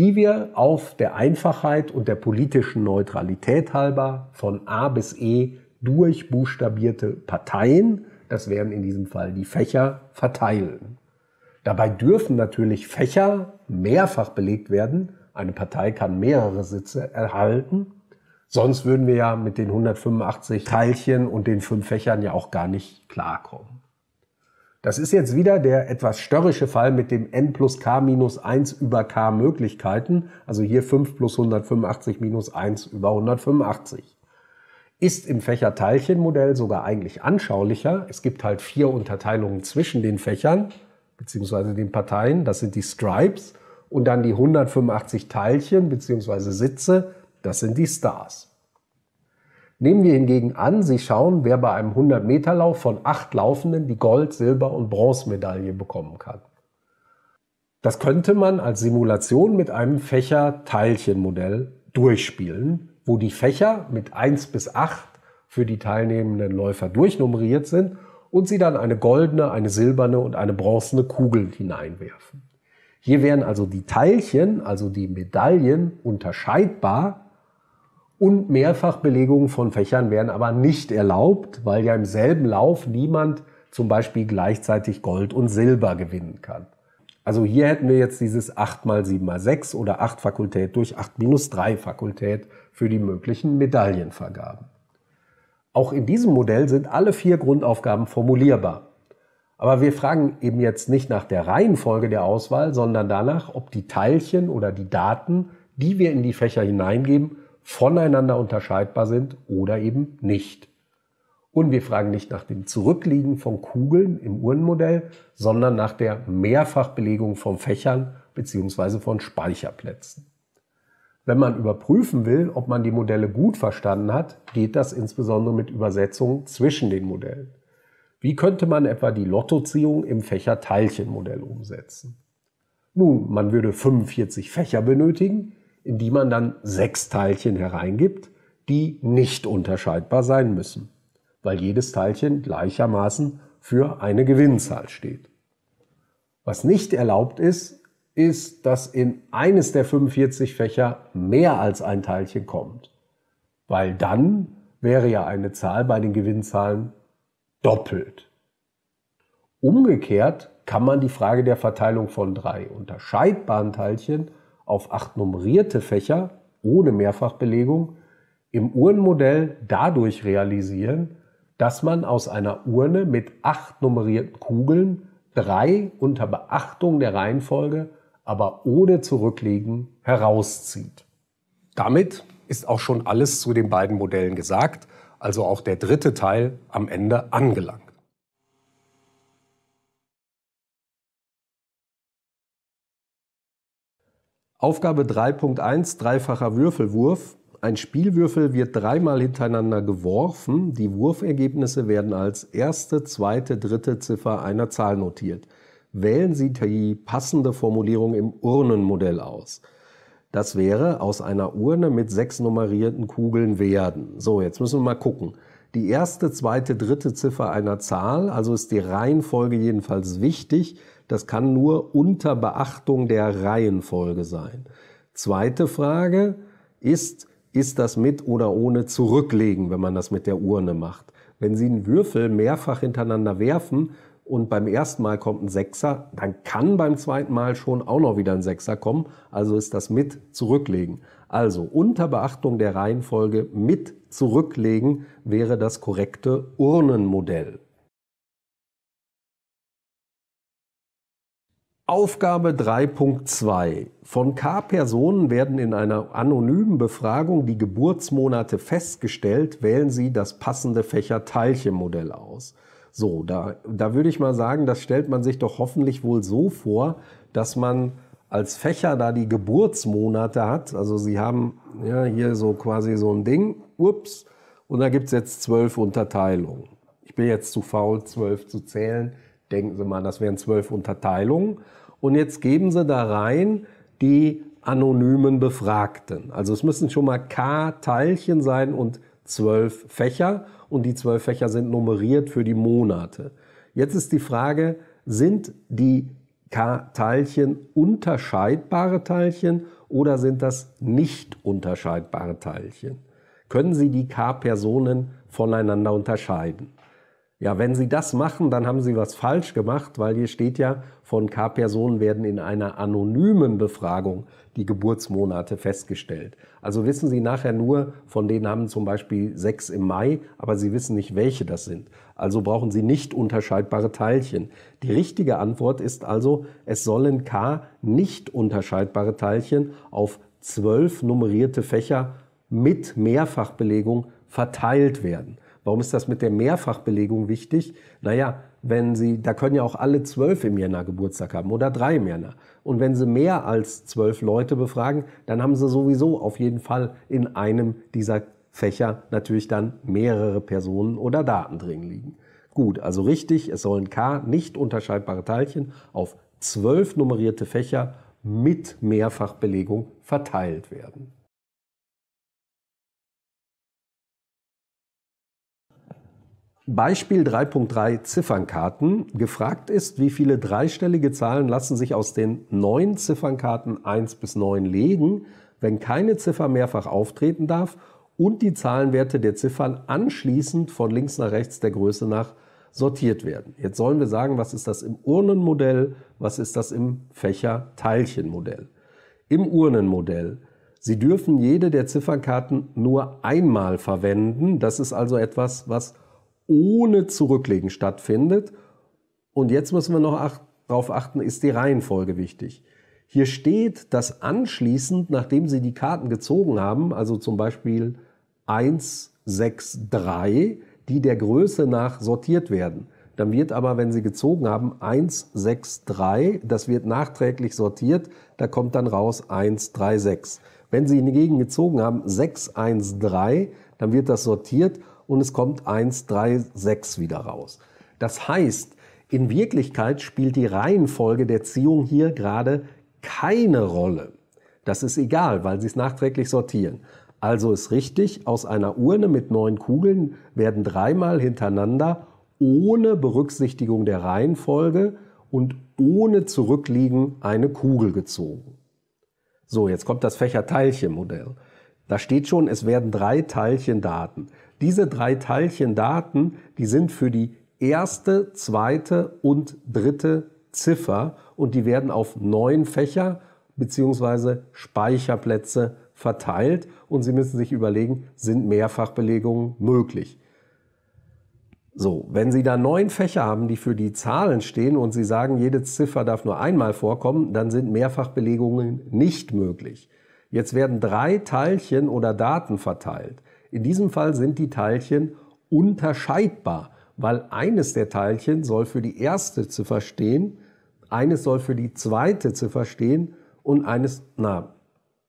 die wir auf der Einfachheit und der politischen Neutralität halber von A bis E durchbuchstabierte Parteien, das wären in diesem Fall die Fächer, verteilen. Dabei dürfen natürlich Fächer mehrfach belegt werden. Eine Partei kann mehrere Sitze erhalten. Sonst würden wir ja mit den 185 Teilchen und den fünf Fächern ja auch gar nicht klarkommen. Das ist jetzt wieder der etwas störrische Fall mit dem n plus k minus 1 über k Möglichkeiten, also hier 5 plus 185 minus 1 über 185. Ist im Fächerteilchenmodell sogar eigentlich anschaulicher. Es gibt halt vier Unterteilungen zwischen den Fächern bzw. den Parteien, das sind die Stripes, und dann die 185 Teilchen bzw. Sitze, das sind die Stars. Nehmen wir hingegen an, Sie schauen, wer bei einem 100-Meter-Lauf von acht Laufenden die Gold-, Silber- und Bronzemedaille bekommen kann. Das könnte man als Simulation mit einem fächer teilchen modell durchspielen, wo die Fächer mit 1 bis 8 für die teilnehmenden Läufer durchnummeriert sind und sie dann eine goldene, eine silberne und eine bronzene Kugel hineinwerfen. Hier wären also die Teilchen, also die Medaillen, unterscheidbar und Mehrfachbelegungen von Fächern werden aber nicht erlaubt, weil ja im selben Lauf niemand zum Beispiel gleichzeitig Gold und Silber gewinnen kann. Also hier hätten wir jetzt dieses 8 mal 7 mal 6 oder 8 Fakultät durch 8 minus 3 Fakultät für die möglichen Medaillenvergaben. Auch in diesem Modell sind alle vier Grundaufgaben formulierbar. Aber wir fragen eben jetzt nicht nach der Reihenfolge der Auswahl, sondern danach, ob die Teilchen oder die Daten, die wir in die Fächer hineingeben, voneinander unterscheidbar sind oder eben nicht. Und wir fragen nicht nach dem Zurückliegen von Kugeln im Uhrenmodell, sondern nach der Mehrfachbelegung von Fächern bzw. von Speicherplätzen. Wenn man überprüfen will, ob man die Modelle gut verstanden hat, geht das insbesondere mit Übersetzungen zwischen den Modellen. Wie könnte man etwa die Lottoziehung im Fächerteilchenmodell umsetzen? Nun, man würde 45 Fächer benötigen, in die man dann sechs Teilchen hereingibt, die nicht unterscheidbar sein müssen, weil jedes Teilchen gleichermaßen für eine Gewinnzahl steht. Was nicht erlaubt ist, ist, dass in eines der 45 Fächer mehr als ein Teilchen kommt, weil dann wäre ja eine Zahl bei den Gewinnzahlen doppelt. Umgekehrt kann man die Frage der Verteilung von drei unterscheidbaren Teilchen auf acht nummerierte Fächer ohne Mehrfachbelegung im Uhrenmodell dadurch realisieren, dass man aus einer Urne mit acht nummerierten Kugeln drei unter Beachtung der Reihenfolge, aber ohne Zurücklegen herauszieht. Damit ist auch schon alles zu den beiden Modellen gesagt, also auch der dritte Teil am Ende angelangt. Aufgabe 3.1, dreifacher Würfelwurf. Ein Spielwürfel wird dreimal hintereinander geworfen. Die Wurfergebnisse werden als erste, zweite, dritte Ziffer einer Zahl notiert. Wählen Sie die passende Formulierung im Urnenmodell aus. Das wäre aus einer Urne mit sechs nummerierten Kugeln werden. So, jetzt müssen wir mal gucken. Die erste, zweite, dritte Ziffer einer Zahl, also ist die Reihenfolge jedenfalls wichtig, das kann nur unter Beachtung der Reihenfolge sein. Zweite Frage ist, ist das mit oder ohne Zurücklegen, wenn man das mit der Urne macht? Wenn Sie einen Würfel mehrfach hintereinander werfen und beim ersten Mal kommt ein Sechser, dann kann beim zweiten Mal schon auch noch wieder ein Sechser kommen. Also ist das mit Zurücklegen. Also unter Beachtung der Reihenfolge mit Zurücklegen wäre das korrekte Urnenmodell. Aufgabe 3.2. Von K-Personen werden in einer anonymen Befragung die Geburtsmonate festgestellt. Wählen Sie das passende fächer teilchen modell aus. So, da, da würde ich mal sagen, das stellt man sich doch hoffentlich wohl so vor, dass man als Fächer da die Geburtsmonate hat. Also Sie haben ja, hier so quasi so ein Ding. Ups. Und da gibt es jetzt zwölf Unterteilungen. Ich bin jetzt zu faul, zwölf zu zählen. Denken Sie mal, das wären zwölf Unterteilungen. Und jetzt geben Sie da rein die anonymen Befragten. Also es müssen schon mal K Teilchen sein und zwölf Fächer. Und die zwölf Fächer sind nummeriert für die Monate. Jetzt ist die Frage, sind die K-Teilchen unterscheidbare Teilchen oder sind das nicht unterscheidbare Teilchen? Können Sie die K-Personen voneinander unterscheiden? Ja, wenn Sie das machen, dann haben Sie was falsch gemacht, weil hier steht ja, von K-Personen werden in einer anonymen Befragung die Geburtsmonate festgestellt. Also wissen Sie nachher nur, von denen haben zum Beispiel sechs im Mai, aber Sie wissen nicht, welche das sind. Also brauchen Sie nicht unterscheidbare Teilchen. Die richtige Antwort ist also, es sollen K nicht unterscheidbare Teilchen auf zwölf nummerierte Fächer mit Mehrfachbelegung verteilt werden. Warum ist das mit der Mehrfachbelegung wichtig? Naja, wenn Sie, da können ja auch alle zwölf im Jänner Geburtstag haben oder drei im Jänner. Und wenn Sie mehr als zwölf Leute befragen, dann haben Sie sowieso auf jeden Fall in einem dieser Fächer natürlich dann mehrere Personen oder Daten drin liegen. Gut, also richtig, es sollen K nicht unterscheidbare Teilchen auf zwölf nummerierte Fächer mit Mehrfachbelegung verteilt werden. Beispiel 3.3 Ziffernkarten gefragt ist, wie viele dreistellige Zahlen lassen sich aus den neun Ziffernkarten 1 bis 9 legen, wenn keine Ziffer mehrfach auftreten darf und die Zahlenwerte der Ziffern anschließend von links nach rechts der Größe nach sortiert werden. Jetzt sollen wir sagen, was ist das im Urnenmodell, was ist das im Fächer-Teilchenmodell. Im Urnenmodell Sie dürfen jede der Ziffernkarten nur einmal verwenden. Das ist also etwas, was ohne Zurücklegen stattfindet. Und jetzt müssen wir noch ach darauf achten, ist die Reihenfolge wichtig. Hier steht, dass anschließend, nachdem Sie die Karten gezogen haben, also zum Beispiel 1, 6, 3, die der Größe nach sortiert werden. Dann wird aber, wenn Sie gezogen haben, 1, 6, 3, das wird nachträglich sortiert, da kommt dann raus 1, 3, 6. Wenn Sie hingegen gezogen haben 6, 1, 3, dann wird das sortiert und es kommt 1, 3, 6 wieder raus. Das heißt, in Wirklichkeit spielt die Reihenfolge der Ziehung hier gerade keine Rolle. Das ist egal, weil sie es nachträglich sortieren. Also ist richtig, aus einer Urne mit neun Kugeln werden dreimal hintereinander ohne Berücksichtigung der Reihenfolge und ohne Zurückliegen eine Kugel gezogen. So, jetzt kommt das Fächerteilchenmodell. Da steht schon, es werden drei Teilchendaten. Diese drei Teilchen Daten, die sind für die erste, zweite und dritte Ziffer und die werden auf neun Fächer bzw. Speicherplätze verteilt und Sie müssen sich überlegen, sind Mehrfachbelegungen möglich. So, wenn Sie da neun Fächer haben, die für die Zahlen stehen und Sie sagen, jede Ziffer darf nur einmal vorkommen, dann sind Mehrfachbelegungen nicht möglich. Jetzt werden drei Teilchen oder Daten verteilt. In diesem Fall sind die Teilchen unterscheidbar, weil eines der Teilchen soll für die erste Ziffer stehen, eines soll für die zweite Ziffer stehen und eines, na,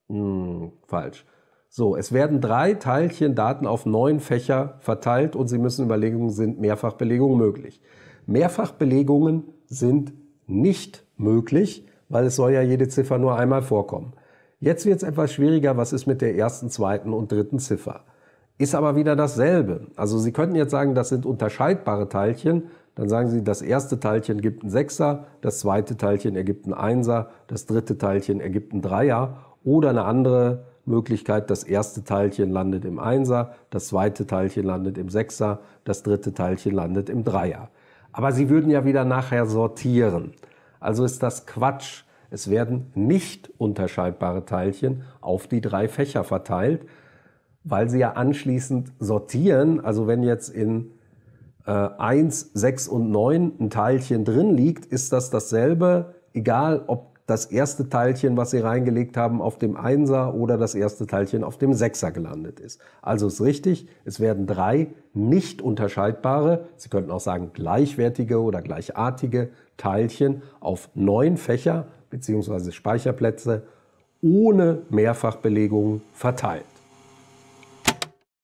mh, hm, falsch. So, es werden drei Teilchen Daten auf neun Fächer verteilt und Sie müssen überlegen, sind Mehrfachbelegungen möglich. Mehrfachbelegungen sind nicht möglich, weil es soll ja jede Ziffer nur einmal vorkommen. Jetzt wird es etwas schwieriger, was ist mit der ersten, zweiten und dritten Ziffer ist aber wieder dasselbe. Also Sie könnten jetzt sagen, das sind unterscheidbare Teilchen. Dann sagen Sie, das erste Teilchen gibt einen Sechser, das zweite Teilchen ergibt einen Einser, das dritte Teilchen ergibt einen Dreier oder eine andere Möglichkeit, das erste Teilchen landet im Einser, das zweite Teilchen landet im Sechser, das dritte Teilchen landet im Dreier. Aber Sie würden ja wieder nachher sortieren. Also ist das Quatsch. Es werden nicht unterscheidbare Teilchen auf die drei Fächer verteilt, weil sie ja anschließend sortieren. Also wenn jetzt in äh, 1, 6 und 9 ein Teilchen drin liegt, ist das dasselbe, egal ob das erste Teilchen, was sie reingelegt haben, auf dem 1er oder das erste Teilchen auf dem 6er gelandet ist. Also ist richtig, es werden drei nicht unterscheidbare, Sie könnten auch sagen gleichwertige oder gleichartige Teilchen auf neun Fächer bzw. Speicherplätze ohne Mehrfachbelegungen verteilt.